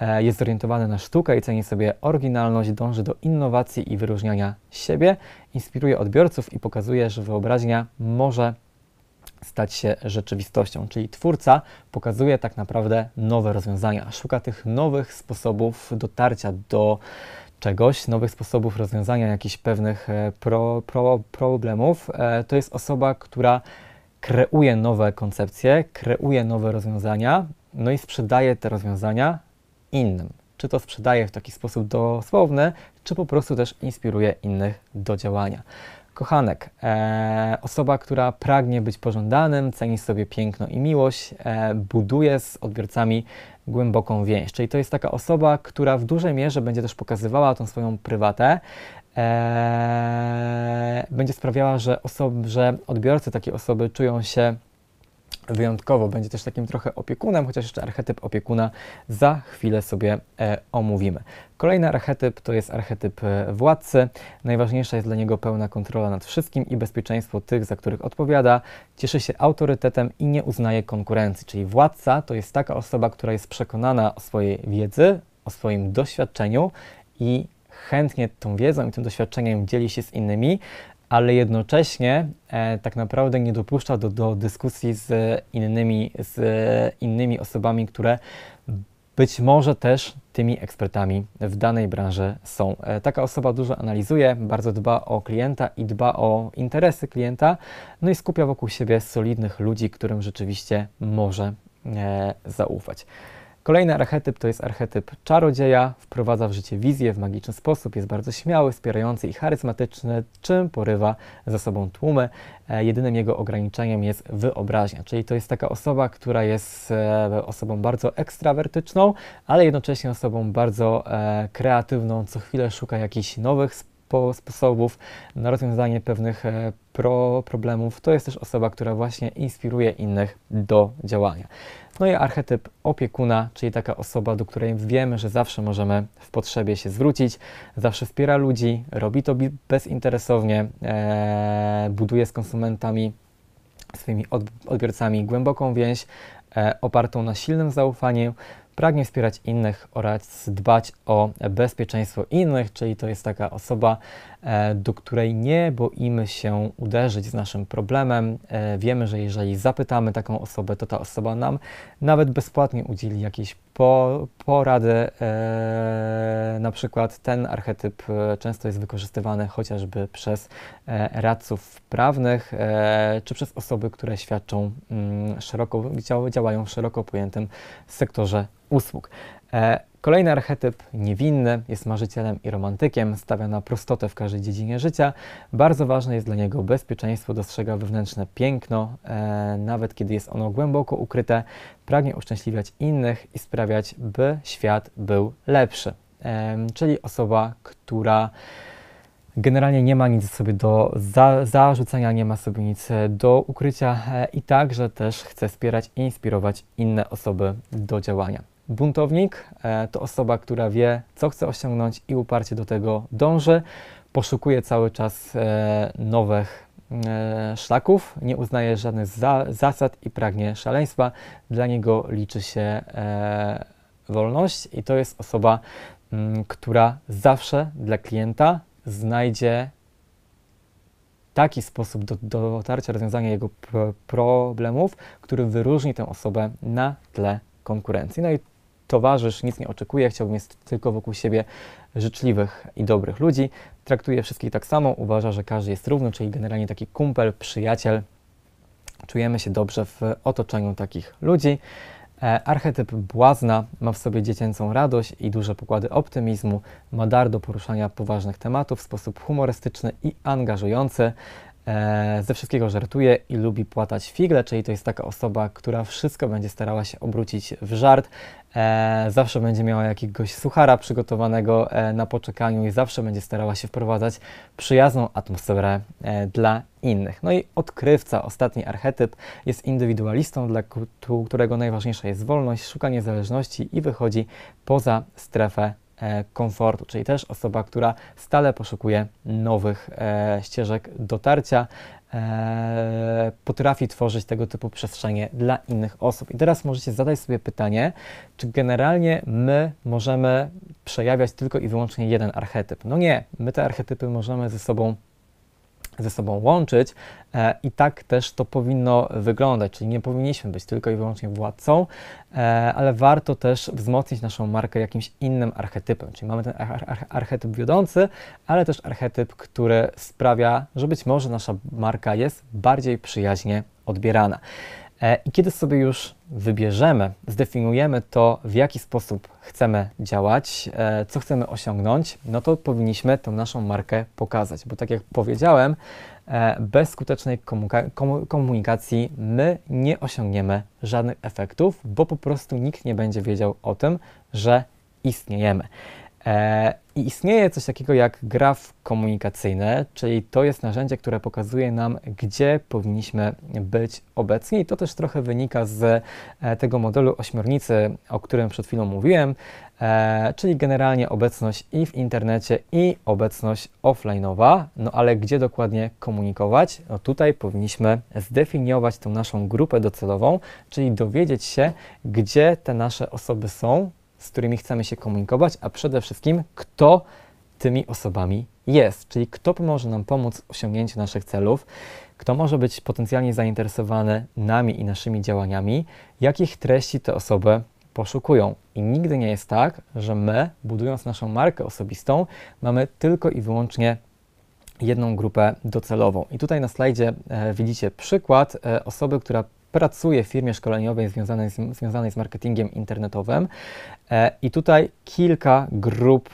E, jest zorientowany na sztukę i ceni sobie oryginalność, dąży do innowacji i wyróżniania siebie, inspiruje odbiorców i pokazuje, że wyobraźnia może stać się rzeczywistością. Czyli twórca pokazuje tak naprawdę nowe rozwiązania, szuka tych nowych sposobów dotarcia do czegoś, nowych sposobów rozwiązania jakichś pewnych e, pro, pro, problemów. E, to jest osoba, która kreuje nowe koncepcje, kreuje nowe rozwiązania, no i sprzedaje te rozwiązania innym. Czy to sprzedaje w taki sposób dosłowny, czy po prostu też inspiruje innych do działania. Kochanek, e, osoba, która pragnie być pożądanym, ceni sobie piękno i miłość, e, buduje z odbiorcami głęboką więź. Czyli to jest taka osoba, która w dużej mierze będzie też pokazywała tą swoją prywatę, e, będzie sprawiała, że, osob, że odbiorcy takiej osoby czują się wyjątkowo będzie też takim trochę opiekunem, chociaż jeszcze archetyp opiekuna za chwilę sobie e, omówimy. Kolejny archetyp to jest archetyp e, władcy. Najważniejsza jest dla niego pełna kontrola nad wszystkim i bezpieczeństwo tych, za których odpowiada. Cieszy się autorytetem i nie uznaje konkurencji, czyli władca to jest taka osoba, która jest przekonana o swojej wiedzy, o swoim doświadczeniu i chętnie tą wiedzą i tym doświadczeniem dzieli się z innymi, ale jednocześnie e, tak naprawdę nie dopuszcza do, do dyskusji z innymi, z innymi osobami, które być może też tymi ekspertami w danej branży są. E, taka osoba dużo analizuje, bardzo dba o klienta i dba o interesy klienta, no i skupia wokół siebie solidnych ludzi, którym rzeczywiście może e, zaufać. Kolejny archetyp to jest archetyp czarodzieja, wprowadza w życie wizję w magiczny sposób, jest bardzo śmiały, wspierający i charyzmatyczny, czym porywa za sobą tłumy. E, jedynym jego ograniczeniem jest wyobraźnia, czyli to jest taka osoba, która jest e, osobą bardzo ekstrawertyczną, ale jednocześnie osobą bardzo e, kreatywną, co chwilę szuka jakichś nowych sposobów, sposobów na rozwiązanie pewnych e, pro problemów. To jest też osoba, która właśnie inspiruje innych do działania. No i archetyp opiekuna, czyli taka osoba, do której wiemy, że zawsze możemy w potrzebie się zwrócić, zawsze wspiera ludzi, robi to bezinteresownie, e, buduje z konsumentami, swoimi odbiorcami głęboką więź, e, opartą na silnym zaufaniu, pragnie wspierać innych oraz dbać o bezpieczeństwo innych, czyli to jest taka osoba, e, do której nie boimy się uderzyć z naszym problemem. E, wiemy, że jeżeli zapytamy taką osobę, to ta osoba nam nawet bezpłatnie udzieli jakiejś po, porady, e, na przykład ten archetyp e, często jest wykorzystywany chociażby przez e, radców prawnych e, czy przez osoby, które świadczą mm, szeroko, działają w szeroko pojętym sektorze usług. E, Kolejny archetyp, niewinny, jest marzycielem i romantykiem, stawia na prostotę w każdej dziedzinie życia. Bardzo ważne jest dla niego bezpieczeństwo, dostrzega wewnętrzne piękno, e, nawet kiedy jest ono głęboko ukryte. Pragnie uszczęśliwiać innych i sprawiać, by świat był lepszy. E, czyli osoba, która generalnie nie ma nic sobie do za zarzucenia, nie ma sobie nic e, do ukrycia e, i także też chce wspierać i inspirować inne osoby do działania. Buntownik e, to osoba, która wie, co chce osiągnąć i uparcie do tego dąży. Poszukuje cały czas e, nowych e, szlaków, nie uznaje żadnych za zasad i pragnie szaleństwa. Dla niego liczy się wolność i to jest osoba, mm, która zawsze dla klienta znajdzie taki sposób do, do dotarcia, rozwiązania jego problemów, który wyróżni tę osobę na tle konkurencji. No i towarzysz, nic nie oczekuje, chciałbym mieć tylko wokół siebie życzliwych i dobrych ludzi. Traktuje wszystkich tak samo, uważa, że każdy jest równy, czyli generalnie taki kumpel, przyjaciel. Czujemy się dobrze w otoczeniu takich ludzi. E, archetyp błazna ma w sobie dziecięcą radość i duże pokłady optymizmu, ma dar do poruszania poważnych tematów w sposób humorystyczny i angażujący. E, ze wszystkiego żartuje i lubi płatać figle, czyli to jest taka osoba, która wszystko będzie starała się obrócić w żart. E, zawsze będzie miała jakiegoś suchara przygotowanego e, na poczekaniu i zawsze będzie starała się wprowadzać przyjazną atmosferę dla innych. No i odkrywca, ostatni archetyp, jest indywidualistą, dla którego najważniejsza jest wolność, szukanie zależności i wychodzi poza strefę E, komfortu, czyli też osoba, która stale poszukuje nowych e, ścieżek dotarcia, e, potrafi tworzyć tego typu przestrzenie dla innych osób. I teraz możecie zadać sobie pytanie, czy generalnie my możemy przejawiać tylko i wyłącznie jeden archetyp? No nie, my te archetypy możemy ze sobą ze sobą łączyć e, i tak też to powinno wyglądać, czyli nie powinniśmy być tylko i wyłącznie władcą, e, ale warto też wzmocnić naszą markę jakimś innym archetypem, czyli mamy ten archetyp wiodący, ale też archetyp, który sprawia, że być może nasza marka jest bardziej przyjaźnie odbierana. E, I kiedy sobie już wybierzemy, zdefiniujemy to, w jaki sposób chcemy działać, e, co chcemy osiągnąć, no to powinniśmy tą naszą markę pokazać, bo tak jak powiedziałem, e, bez skutecznej komunikacji my nie osiągniemy żadnych efektów, bo po prostu nikt nie będzie wiedział o tym, że istniejemy. E, I istnieje coś takiego jak graf komunikacyjny, czyli to jest narzędzie, które pokazuje nam, gdzie powinniśmy być obecni. I to też trochę wynika z e, tego modelu ośmiornicy, o którym przed chwilą mówiłem, e, czyli generalnie obecność i w internecie, i obecność offline'owa. No ale gdzie dokładnie komunikować? No tutaj powinniśmy zdefiniować tą naszą grupę docelową, czyli dowiedzieć się, gdzie te nasze osoby są, z którymi chcemy się komunikować, a przede wszystkim kto tymi osobami jest, czyli kto może nam pomóc w osiągnięciu naszych celów, kto może być potencjalnie zainteresowany nami i naszymi działaniami, jakich treści te osoby poszukują. I nigdy nie jest tak, że my, budując naszą markę osobistą, mamy tylko i wyłącznie jedną grupę docelową. I tutaj na slajdzie e, widzicie przykład e, osoby, która pracuje w firmie szkoleniowej związanej z, związanej z marketingiem internetowym E, I tutaj kilka grup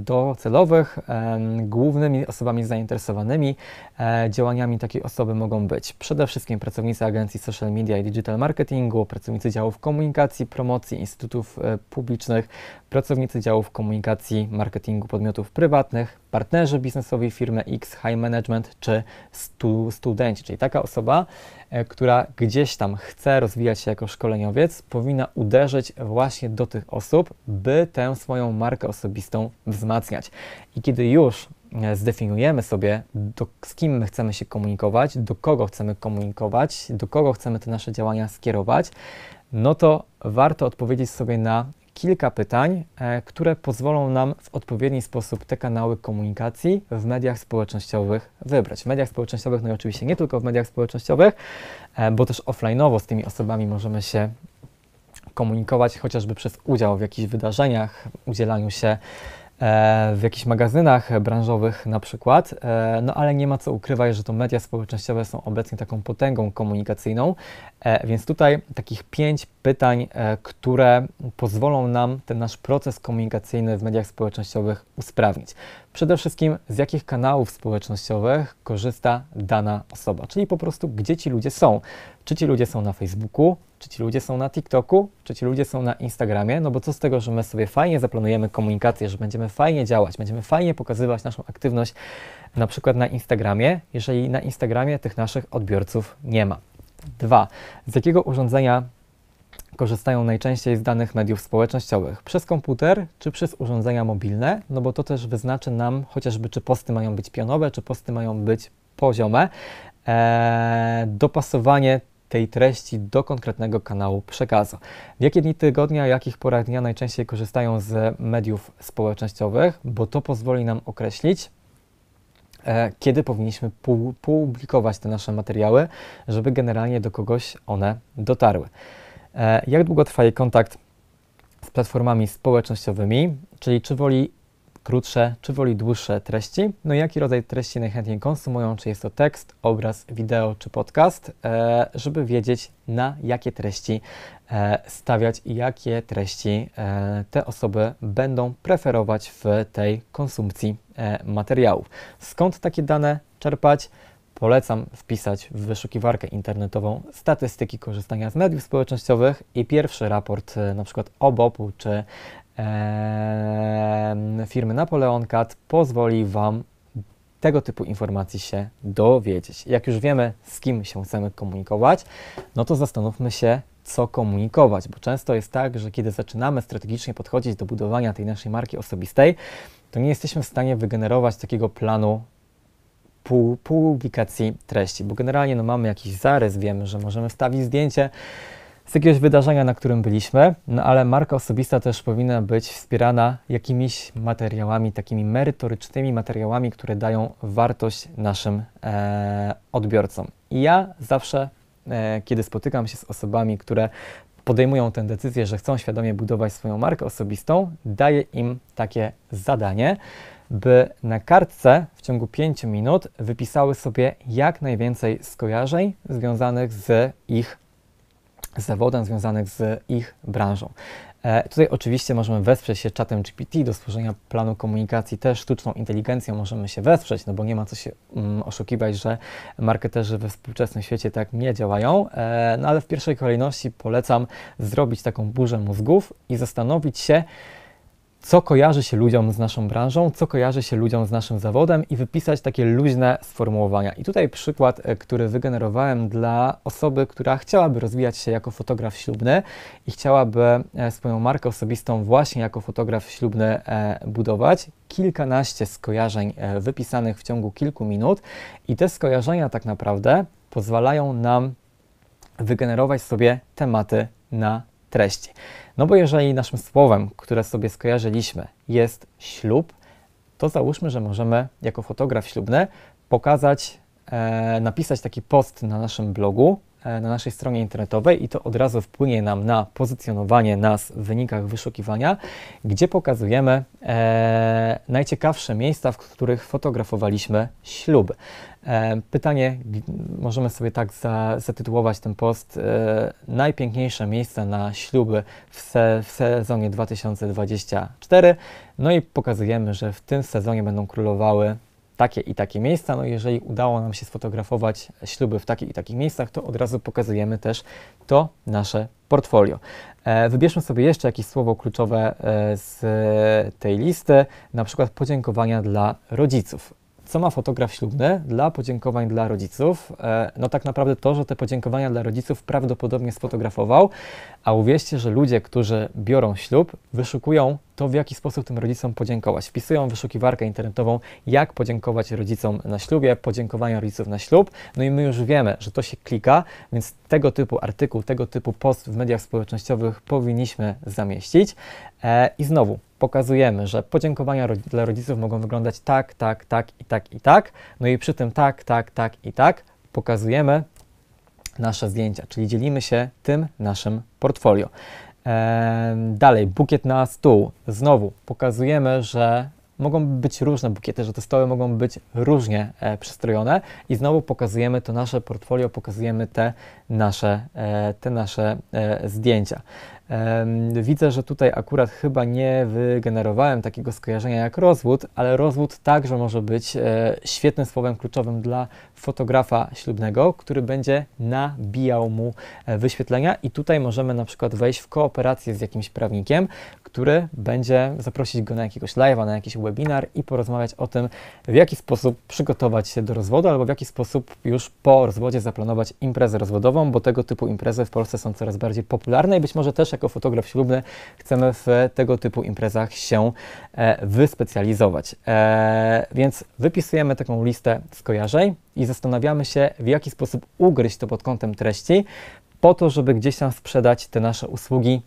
docelowych. Głównymi osobami zainteresowanymi e, działaniami takiej osoby mogą być przede wszystkim pracownicy agencji social media i digital marketingu, pracownicy działów komunikacji, promocji instytutów e, publicznych, pracownicy działów komunikacji, marketingu podmiotów prywatnych, partnerzy biznesowi firmy X, high management czy stu, studenci, czyli taka osoba, która gdzieś tam chce rozwijać się jako szkoleniowiec, powinna uderzyć właśnie właśnie do tych osób, by tę swoją markę osobistą wzmacniać. I kiedy już e, zdefiniujemy sobie, do, z kim my chcemy się komunikować, do kogo chcemy komunikować, do kogo chcemy te nasze działania skierować, no to warto odpowiedzieć sobie na kilka pytań, e, które pozwolą nam w odpowiedni sposób te kanały komunikacji w mediach społecznościowych wybrać. W mediach społecznościowych, no i oczywiście nie tylko w mediach społecznościowych, e, bo też offline'owo z tymi osobami możemy się komunikować chociażby przez udział w jakichś wydarzeniach, udzielaniu się e, w jakichś magazynach branżowych na przykład, e, no ale nie ma co ukrywać, że to media społecznościowe są obecnie taką potęgą komunikacyjną, e, więc tutaj takich pięć pytań, które pozwolą nam ten nasz proces komunikacyjny w mediach społecznościowych usprawnić. Przede wszystkim z jakich kanałów społecznościowych korzysta dana osoba, czyli po prostu gdzie ci ludzie są czy ci ludzie są na Facebooku, czy ci ludzie są na TikToku, czy ci ludzie są na Instagramie, no bo co z tego, że my sobie fajnie zaplanujemy komunikację, że będziemy fajnie działać, będziemy fajnie pokazywać naszą aktywność na przykład na Instagramie, jeżeli na Instagramie tych naszych odbiorców nie ma. Dwa, z jakiego urządzenia korzystają najczęściej z danych mediów społecznościowych? Przez komputer czy przez urządzenia mobilne? No bo to też wyznaczy nam chociażby, czy posty mają być pionowe, czy posty mają być poziome. Eee, dopasowanie tej treści do konkretnego kanału przekazu. W jakie dni tygodnia, jakich porach dnia najczęściej korzystają z mediów społecznościowych, bo to pozwoli nam określić, e, kiedy powinniśmy publikować te nasze materiały, żeby generalnie do kogoś one dotarły. E, jak długo trwa jej kontakt z platformami społecznościowymi, czyli czy woli krótsze, czy woli dłuższe treści. No i jaki rodzaj treści najchętniej konsumują, czy jest to tekst, obraz, wideo, czy podcast, e, żeby wiedzieć na jakie treści e, stawiać i jakie treści e, te osoby będą preferować w tej konsumpcji materiałów. Skąd takie dane czerpać? polecam wpisać w wyszukiwarkę internetową statystyki korzystania z mediów społecznościowych i pierwszy raport na przykład OBOP-u czy firmy Napoleoncat pozwoli Wam tego typu informacji się dowiedzieć. Jak już wiemy, z kim się chcemy komunikować, no to zastanówmy się, co komunikować, bo często jest tak, że kiedy zaczynamy strategicznie podchodzić do budowania tej naszej marki osobistej, to nie jesteśmy w stanie wygenerować takiego planu publikacji treści, bo generalnie no, mamy jakiś zarys, wiemy, że możemy wstawić zdjęcie z jakiegoś wydarzenia, na którym byliśmy, no ale marka osobista też powinna być wspierana jakimiś materiałami, takimi merytorycznymi materiałami, które dają wartość naszym e, odbiorcom. I ja zawsze, e, kiedy spotykam się z osobami, które podejmują tę decyzję, że chcą świadomie budować swoją markę osobistą, daję im takie zadanie, by na kartce w ciągu 5 minut wypisały sobie jak najwięcej skojarzeń związanych z ich zawodem związanych z ich branżą. E, tutaj oczywiście możemy wesprzeć się czatem GPT do stworzenia planu komunikacji, też sztuczną inteligencją możemy się wesprzeć, no bo nie ma co się mm, oszukiwać, że marketerzy we współczesnym świecie tak nie działają, e, no ale w pierwszej kolejności polecam zrobić taką burzę mózgów i zastanowić się, co kojarzy się ludziom z naszą branżą, co kojarzy się ludziom z naszym zawodem i wypisać takie luźne sformułowania. I tutaj przykład, e, który wygenerowałem dla osoby, która chciałaby rozwijać się jako fotograf ślubny i chciałaby e, swoją markę osobistą właśnie jako fotograf ślubny e, budować. Kilkanaście skojarzeń wypisanych w ciągu kilku minut i te skojarzenia tak naprawdę pozwalają nam wygenerować sobie tematy na treści. No bo jeżeli naszym słowem, które sobie skojarzyliśmy, jest ślub, to załóżmy, że możemy jako fotograf ślubny pokazać, e, napisać taki post na naszym blogu, e, na naszej stronie internetowej i to od razu wpłynie nam na pozycjonowanie nas w wynikach wyszukiwania, gdzie pokazujemy e, najciekawsze miejsca, w których fotografowaliśmy ślub. E, pytanie, możemy sobie tak za, zatytułować ten post, e, najpiękniejsze miejsca na śluby w, se, w sezonie 2024. No i pokazujemy, że w tym sezonie będą królowały takie i takie miejsca. No jeżeli udało nam się sfotografować śluby w takich i takich miejscach, to od razu pokazujemy też to nasze portfolio. E, wybierzmy sobie jeszcze jakieś słowo kluczowe z tej listy, na przykład podziękowania dla rodziców co ma fotograf ślubny dla podziękowań dla rodziców? E, no tak naprawdę to, że te podziękowania dla rodziców prawdopodobnie sfotografował, a uwierzcie, że ludzie, którzy biorą ślub, wyszukują to, w jaki sposób tym rodzicom podziękować. Wpisują w wyszukiwarkę internetową, jak podziękować rodzicom na ślubie, podziękowania rodziców na ślub. No i my już wiemy, że to się klika, więc tego typu artykuł, tego typu post w mediach społecznościowych powinniśmy zamieścić. E, I znowu, pokazujemy, że podziękowania dla rodziców mogą wyglądać tak, tak, tak i tak i tak. No i przy tym tak, tak, tak i tak pokazujemy nasze zdjęcia, czyli dzielimy się tym naszym portfolio. dalej, bukiet na stół. Znowu pokazujemy, że mogą być różne bukiety, że te stoły mogą być różnie e, przystrojone i znowu pokazujemy to nasze portfolio, pokazujemy te nasze, e, te nasze e, zdjęcia. Widzę, że tutaj akurat chyba nie wygenerowałem takiego skojarzenia jak rozwód, ale rozwód także może być e, świetnym słowem kluczowym dla fotografa ślubnego, który będzie nabijał mu e, wyświetlenia i tutaj możemy na przykład wejść w kooperację z jakimś prawnikiem, który będzie zaprosić go na jakiegoś live'a, na jakiś webinar i porozmawiać o tym, w jaki sposób przygotować się do rozwodu albo w jaki sposób już po rozwodzie zaplanować imprezę rozwodową, bo tego typu imprezy w Polsce są coraz bardziej popularne i być może też jako fotograf ślubny chcemy w tego typu imprezach się e, wyspecjalizować. E, więc wypisujemy taką listę skojarzeń i zastanawiamy się, w jaki sposób ugryźć to pod kątem treści, po to, żeby gdzieś tam sprzedać te nasze usługi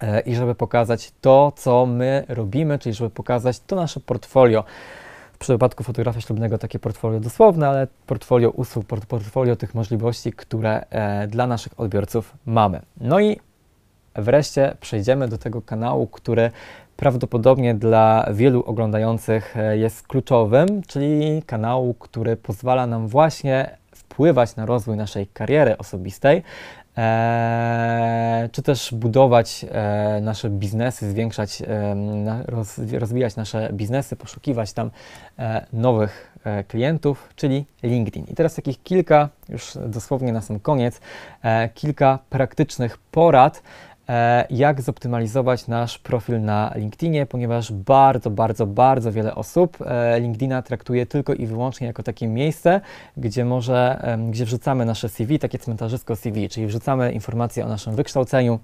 e, i żeby pokazać to, co my robimy, czyli żeby pokazać to nasze portfolio. W przypadku fotografii ślubnego takie portfolio dosłowne, ale portfolio usług, portfolio tych możliwości, które dla naszych odbiorców mamy. No i wreszcie przejdziemy do tego kanału, który prawdopodobnie dla wielu oglądających e, jest kluczowym, czyli kanału, który pozwala nam właśnie wpływać na rozwój naszej kariery osobistej, e, czy też budować e, nasze biznesy, zwiększać, rozwijać nasze biznesy, poszukiwać tam nowych klientów, czyli LinkedIn. I teraz takich kilka, już dosłownie na sam koniec, kilka praktycznych porad, E, jak zoptymalizować nasz profil na LinkedInie, ponieważ bardzo, bardzo, bardzo wiele osób e, LinkedIna traktuje tylko i wyłącznie jako takie miejsce, gdzie może, gdzie wrzucamy nasze CV, takie cmentarzysko CV, czyli wrzucamy informacje o naszym wykształceniu,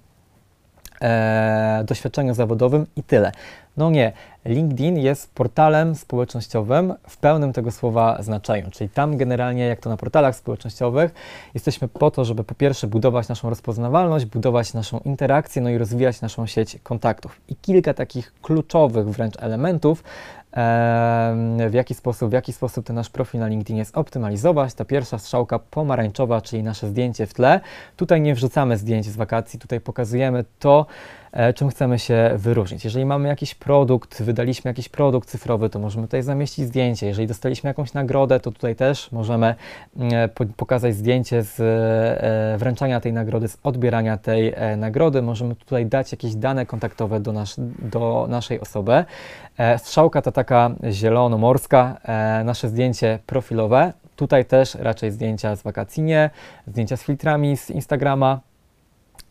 e, doświadczeniu zawodowym i tyle. No nie, LinkedIn jest portalem społecznościowym w pełnym tego słowa znaczeniu, czyli tam generalnie, jak to na portalach społecznościowych, jesteśmy po to, żeby po pierwsze budować naszą rozpoznawalność, budować naszą interakcję, no i rozwijać naszą sieć kontaktów. I kilka takich kluczowych wręcz elementów w jaki sposób, w jaki sposób ten nasz profil na LinkedIn jest optymalizować. Ta pierwsza strzałka pomarańczowa, czyli nasze zdjęcie w tle. Tutaj nie wrzucamy zdjęć z wakacji, tutaj pokazujemy to, E, czym chcemy się wyróżnić. Jeżeli mamy jakiś produkt, wydaliśmy jakiś produkt cyfrowy, to możemy tutaj zamieścić zdjęcie. Jeżeli dostaliśmy jakąś nagrodę, to tutaj też możemy mm, e, pokazać zdjęcie z e, wręczania tej nagrody, z odbierania tej nagrody. Możemy tutaj dać jakieś dane kontaktowe do, nas, do naszej osoby. Strzałka to taka zielono-morska, nasze zdjęcie profilowe. Tutaj też raczej zdjęcia z wakacyjnie, zdjęcia z filtrami z Instagrama,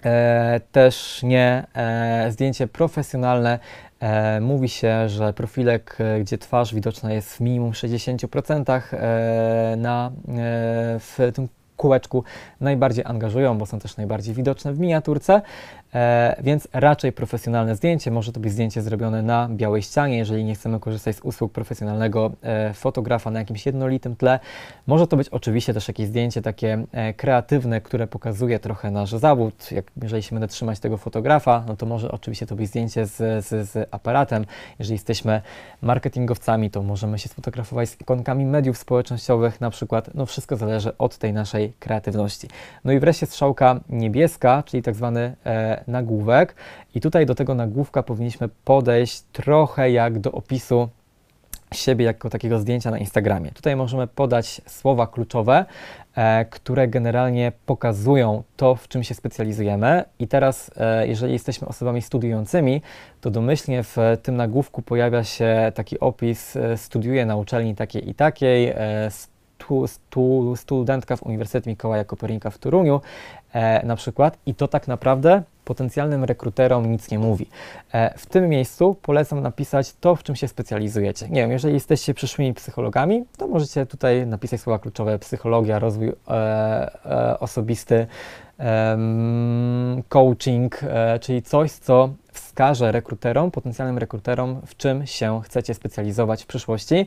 E, też nie e, zdjęcie profesjonalne. E, mówi się, że profilek, gdzie twarz widoczna jest w minimum 60% na, w tym kółeczku najbardziej angażują, bo są też najbardziej widoczne w miniaturce. E, więc raczej profesjonalne zdjęcie, może to być zdjęcie zrobione na białej ścianie, jeżeli nie chcemy korzystać z usług profesjonalnego e, fotografa na jakimś jednolitym tle. Może to być oczywiście też jakieś zdjęcie takie e, kreatywne, które pokazuje trochę nasz zawód. Jak, jeżeli się będę trzymać tego fotografa, no to może oczywiście to być zdjęcie z, z, z aparatem. Jeżeli jesteśmy marketingowcami, to możemy się sfotografować z ikonkami mediów społecznościowych na przykład. No wszystko zależy od tej naszej kreatywności. No i wreszcie strzałka niebieska, czyli tak zwany e, nagłówek. I tutaj do tego nagłówka powinniśmy podejść trochę jak do opisu siebie jako takiego zdjęcia na Instagramie. Tutaj możemy podać słowa kluczowe, e, które generalnie pokazują to, w czym się specjalizujemy. I teraz, e, jeżeli jesteśmy osobami studiującymi, to domyślnie w tym nagłówku pojawia się taki opis: e, studiuję na uczelni takiej i takiej. E, stu, stu, studentka w Uniwersytecie Mikołaja Kopernika w Toruniu, e, na przykład, i to tak naprawdę potencjalnym rekruterom nic nie mówi. E, w tym miejscu polecam napisać to, w czym się specjalizujecie. Nie wiem, jeżeli jesteście przyszłymi psychologami, to możecie tutaj napisać słowa kluczowe psychologia, rozwój e, e, osobisty, coaching, czyli coś, co wskaże rekruterom, potencjalnym rekruterom, w czym się chcecie specjalizować w przyszłości.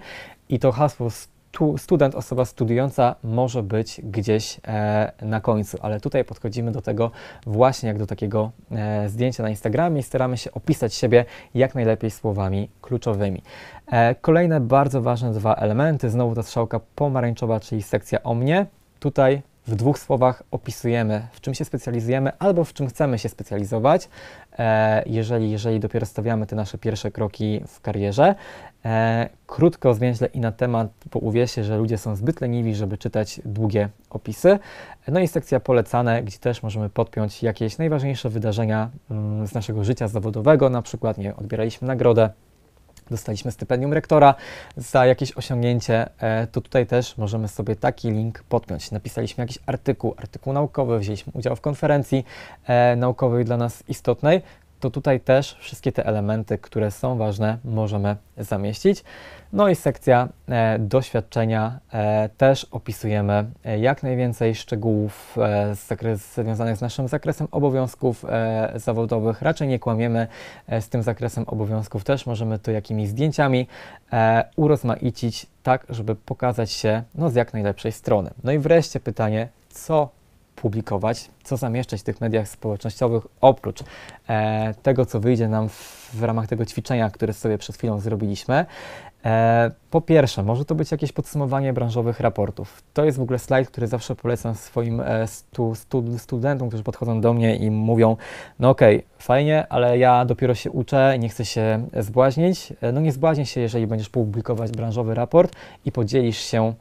I to hasło tu student, osoba studiująca może być gdzieś e, na końcu, ale tutaj podchodzimy do tego właśnie jak do takiego e, zdjęcia na Instagramie i staramy się opisać siebie jak najlepiej słowami kluczowymi. E, kolejne bardzo ważne dwa elementy, znowu ta strzałka pomarańczowa, czyli sekcja o mnie. Tutaj w dwóch słowach opisujemy, w czym się specjalizujemy albo w czym chcemy się specjalizować, e, jeżeli, jeżeli dopiero stawiamy te nasze pierwsze kroki w karierze. E, krótko, zwięźle i na temat po uwierzcie, że ludzie są zbyt leniwi, żeby czytać długie opisy. No i sekcja polecane, gdzie też możemy podpiąć jakieś najważniejsze wydarzenia mm, z naszego życia zawodowego, na przykład nie, odbieraliśmy nagrodę, dostaliśmy stypendium rektora za jakieś osiągnięcie, e, to tutaj też możemy sobie taki link podpiąć. Napisaliśmy jakiś artykuł, artykuł naukowy, wzięliśmy udział w konferencji e, naukowej dla nas istotnej, to tutaj też wszystkie te elementy, które są ważne, możemy zamieścić. No i sekcja e, doświadczenia e, też opisujemy e, jak najwięcej szczegółów e, z zakres, związanych z naszym zakresem obowiązków e, zawodowych. Raczej nie kłamiemy e, z tym zakresem obowiązków, też możemy to jakimiś zdjęciami e, urozmaicić, tak żeby pokazać się no, z jak najlepszej strony. No i wreszcie pytanie, co publikować, co zamieszczać w tych mediach społecznościowych, oprócz e, tego, co wyjdzie nam w, w, ramach tego ćwiczenia, które sobie przed chwilą zrobiliśmy. E, po pierwsze, może to być jakieś podsumowanie branżowych raportów. To jest w ogóle slajd, który zawsze polecam swoim e, stu, stu, studentom, którzy podchodzą do mnie i mówią, no okej, okay, fajnie, ale ja dopiero się uczę, nie chcę się zbłaźnić. E, no nie zbłaźnij się, jeżeli będziesz publikować branżowy raport i podzielisz się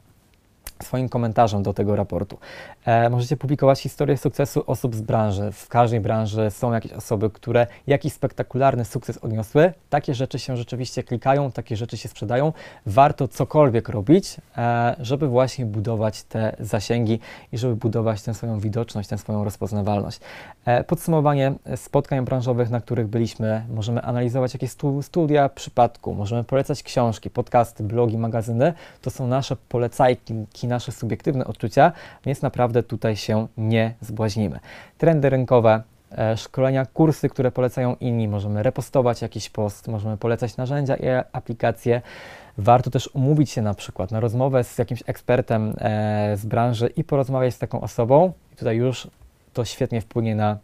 swoim komentarzem do tego raportu. E, możecie publikować historię sukcesu osób z branży. W każdej branży są jakieś osoby, które jakiś spektakularny sukces odniosły. Takie rzeczy się rzeczywiście klikają, takie rzeczy się sprzedają. Warto cokolwiek robić, e, żeby właśnie budować te zasięgi i żeby budować tę swoją widoczność, tę swoją rozpoznawalność. E, podsumowanie spotkań branżowych, na których byliśmy. Możemy analizować jakieś stu, studia przypadku, możemy polecać książki, podcasty, blogi, magazyny. To są nasze polecajki, nasze subiektywne odczucia, więc naprawdę naprawdę tutaj się nie zbłaźnimy. Trendy rynkowe, e, szkolenia, kursy, które polecają inni. Możemy repostować jakiś post, możemy polecać narzędzia i aplikacje. Warto też umówić się na przykład na rozmowę z jakimś ekspertem e, z branży i porozmawiać z taką osobą. I tutaj już to świetnie wpłynie na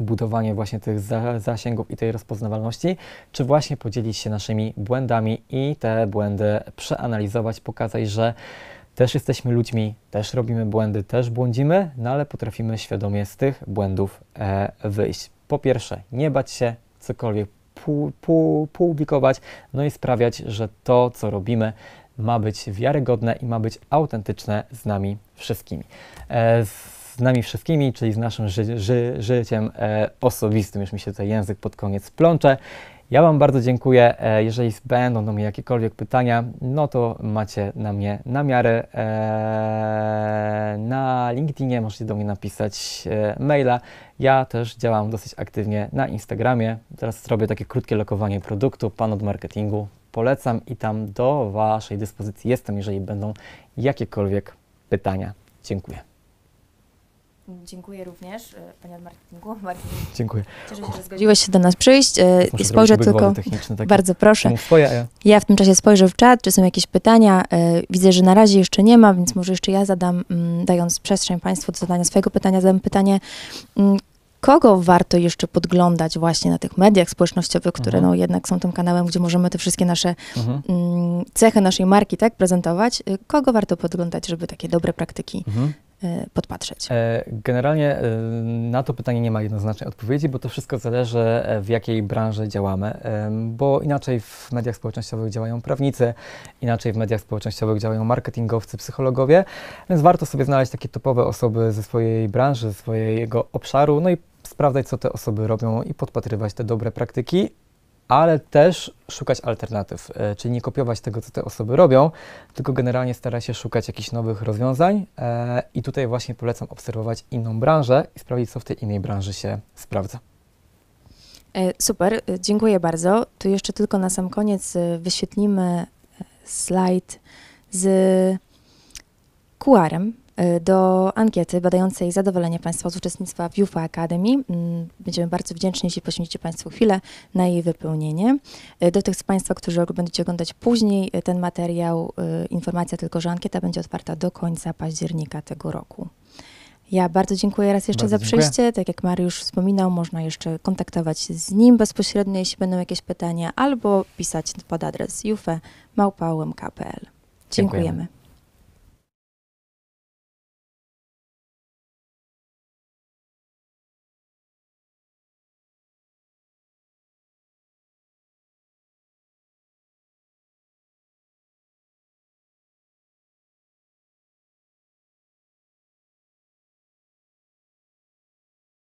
budowanie właśnie tych zasięgów i tej rozpoznawalności, czy właśnie podzielić się naszymi błędami i te błędy przeanalizować, pokazać, że też jesteśmy ludźmi, też robimy błędy, też błądzimy, no ale potrafimy świadomie z tych błędów e, wyjść. Po pierwsze, nie bać się cokolwiek publikować, no i sprawiać, że to, co robimy, ma być wiarygodne i ma być autentyczne z nami wszystkimi. E, z nami wszystkimi, czyli z naszym ży, ży, życiem e, osobistym. Już mi się ten język pod koniec plącze. Ja Wam bardzo dziękuję. E, jeżeli będą do mnie jakiekolwiek pytania, no to macie na mnie namiary. E, na LinkedInie możecie do mnie napisać e, maila. Ja też działam dosyć aktywnie na Instagramie. Teraz zrobię takie krótkie lokowanie produktu, pan od marketingu. Polecam i tam do Waszej dyspozycji jestem, jeżeli będą jakiekolwiek pytania. Dziękuję. Dziękuję również e, Pani Dziękuję. Cieszę się, że zgodziłeś się do nas przyjść. Muszę e, spojrzę tylko. Tak bardzo proszę. ja. ja w tym czasie spojrzę w czat, czy są jakieś pytania. E, widzę, że na razie jeszcze nie ma, więc może jeszcze ja zadam, mm, dając przestrzeń Państwu do zadania swojego pytania, zadam pytanie. Mm, kogo warto jeszcze podglądać właśnie na tych mediach społecznościowych, które mhm. no jednak są tym kanałem, gdzie możemy te wszystkie nasze mhm. Mm, cechy naszej marki tak prezentować? Kogo warto podglądać, żeby takie dobre praktyki mhm Y, podpatrzeć? E, generalnie y, na to pytanie nie ma jednoznacznej odpowiedzi, bo to wszystko zależy, e, w jakiej branży działamy, bo inaczej w mediach społecznościowych działają prawnicy, inaczej w mediach społecznościowych działają marketingowcy, psychologowie, więc warto sobie znaleźć takie topowe osoby ze swojej branży, ze swojego obszaru, no i sprawdzać, co te osoby robią i podpatrywać te dobre praktyki ale też szukać alternatyw, e, czyli nie kopiować tego, co te osoby robią, tylko generalnie stara się szukać jakichś nowych rozwiązań e, i tutaj właśnie polecam obserwować inną branżę i sprawdzić, co w tej innej branży się sprawdza. E, super, dziękuję bardzo. Tu jeszcze tylko na sam koniec wyświetlimy slajd z QR-em, E, do ankiety badającej zadowolenie Państwa z uczestnictwa w UFA Academy. Mm, będziemy bardzo wdzięczni, jeśli poświęcicie Państwu chwilę na jej wypełnienie. E, do tych z Państwa, którzy będziecie oglądać później e, ten materiał, informacja tylko, że ankieta będzie otwarta do końca października tego roku. Ja bardzo dziękuję raz jeszcze bardzo za przyjście. Dziękuję. Tak jak Mariusz wspominał, można jeszcze kontaktować się z nim bezpośrednio, jeśli będą jakieś pytania, albo pisać pod adres jufe.małpa.umk.pl. Dziękujemy. Dziękujemy.